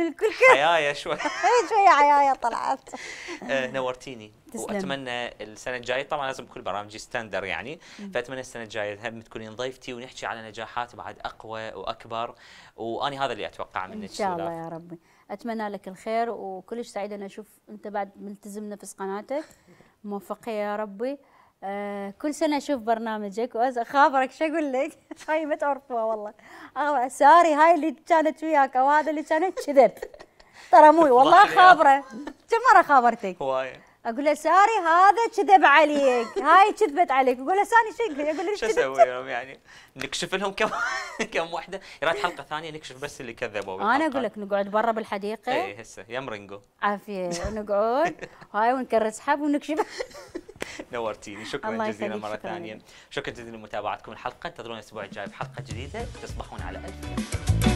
إيه. الكل حيايا شوي <laughs> إيه، شويه حيايا طلعت إيه، نورتيني واتمنى السنه الجايه طبعا لازم كل برامجي ستاندر يعني فاتمنى السنه الجايه هم تكونين ضيفتي ونحكي على نجاحات بعد اقوى واكبر واني هذا اللي اتوقع منك ان شاء الله يا ربي اتمنى لك الخير وكلش سعيده ان اشوف انت بعد ملتزم نفس قناتك موفقيه يا ربي آه، كل سنه اشوف برنامجك واخابرك شو اقول لك <laughs> هاي ما تعرفوها والله ساري هاي اللي كانت وياك او هذا اللي كانت كذب ترى مو <laughs> والله خابره كم مره خابرتك؟ هوايه اقول له ساري هذا كذب عليك <laughs> هاي كذبت عليك اقول له ساري شو اقول له شو اسوي لهم يعني نكشف لهم كم <laughs> كم وحده يراد حلقه ثانيه نكشف بس اللي كذبوا انا اقول لك نقعد برا بالحديقه اي هسه يم رينجو عافيه <laughs> نقعد هاي ونكرس حب ونكشف نورتيني شكرا جزيلا مره ثانيه شكرا جزيلا لمتابعتكم الحلقه انتظرونا الاسبوع الجاي بحلقه جديده تصبحون على الف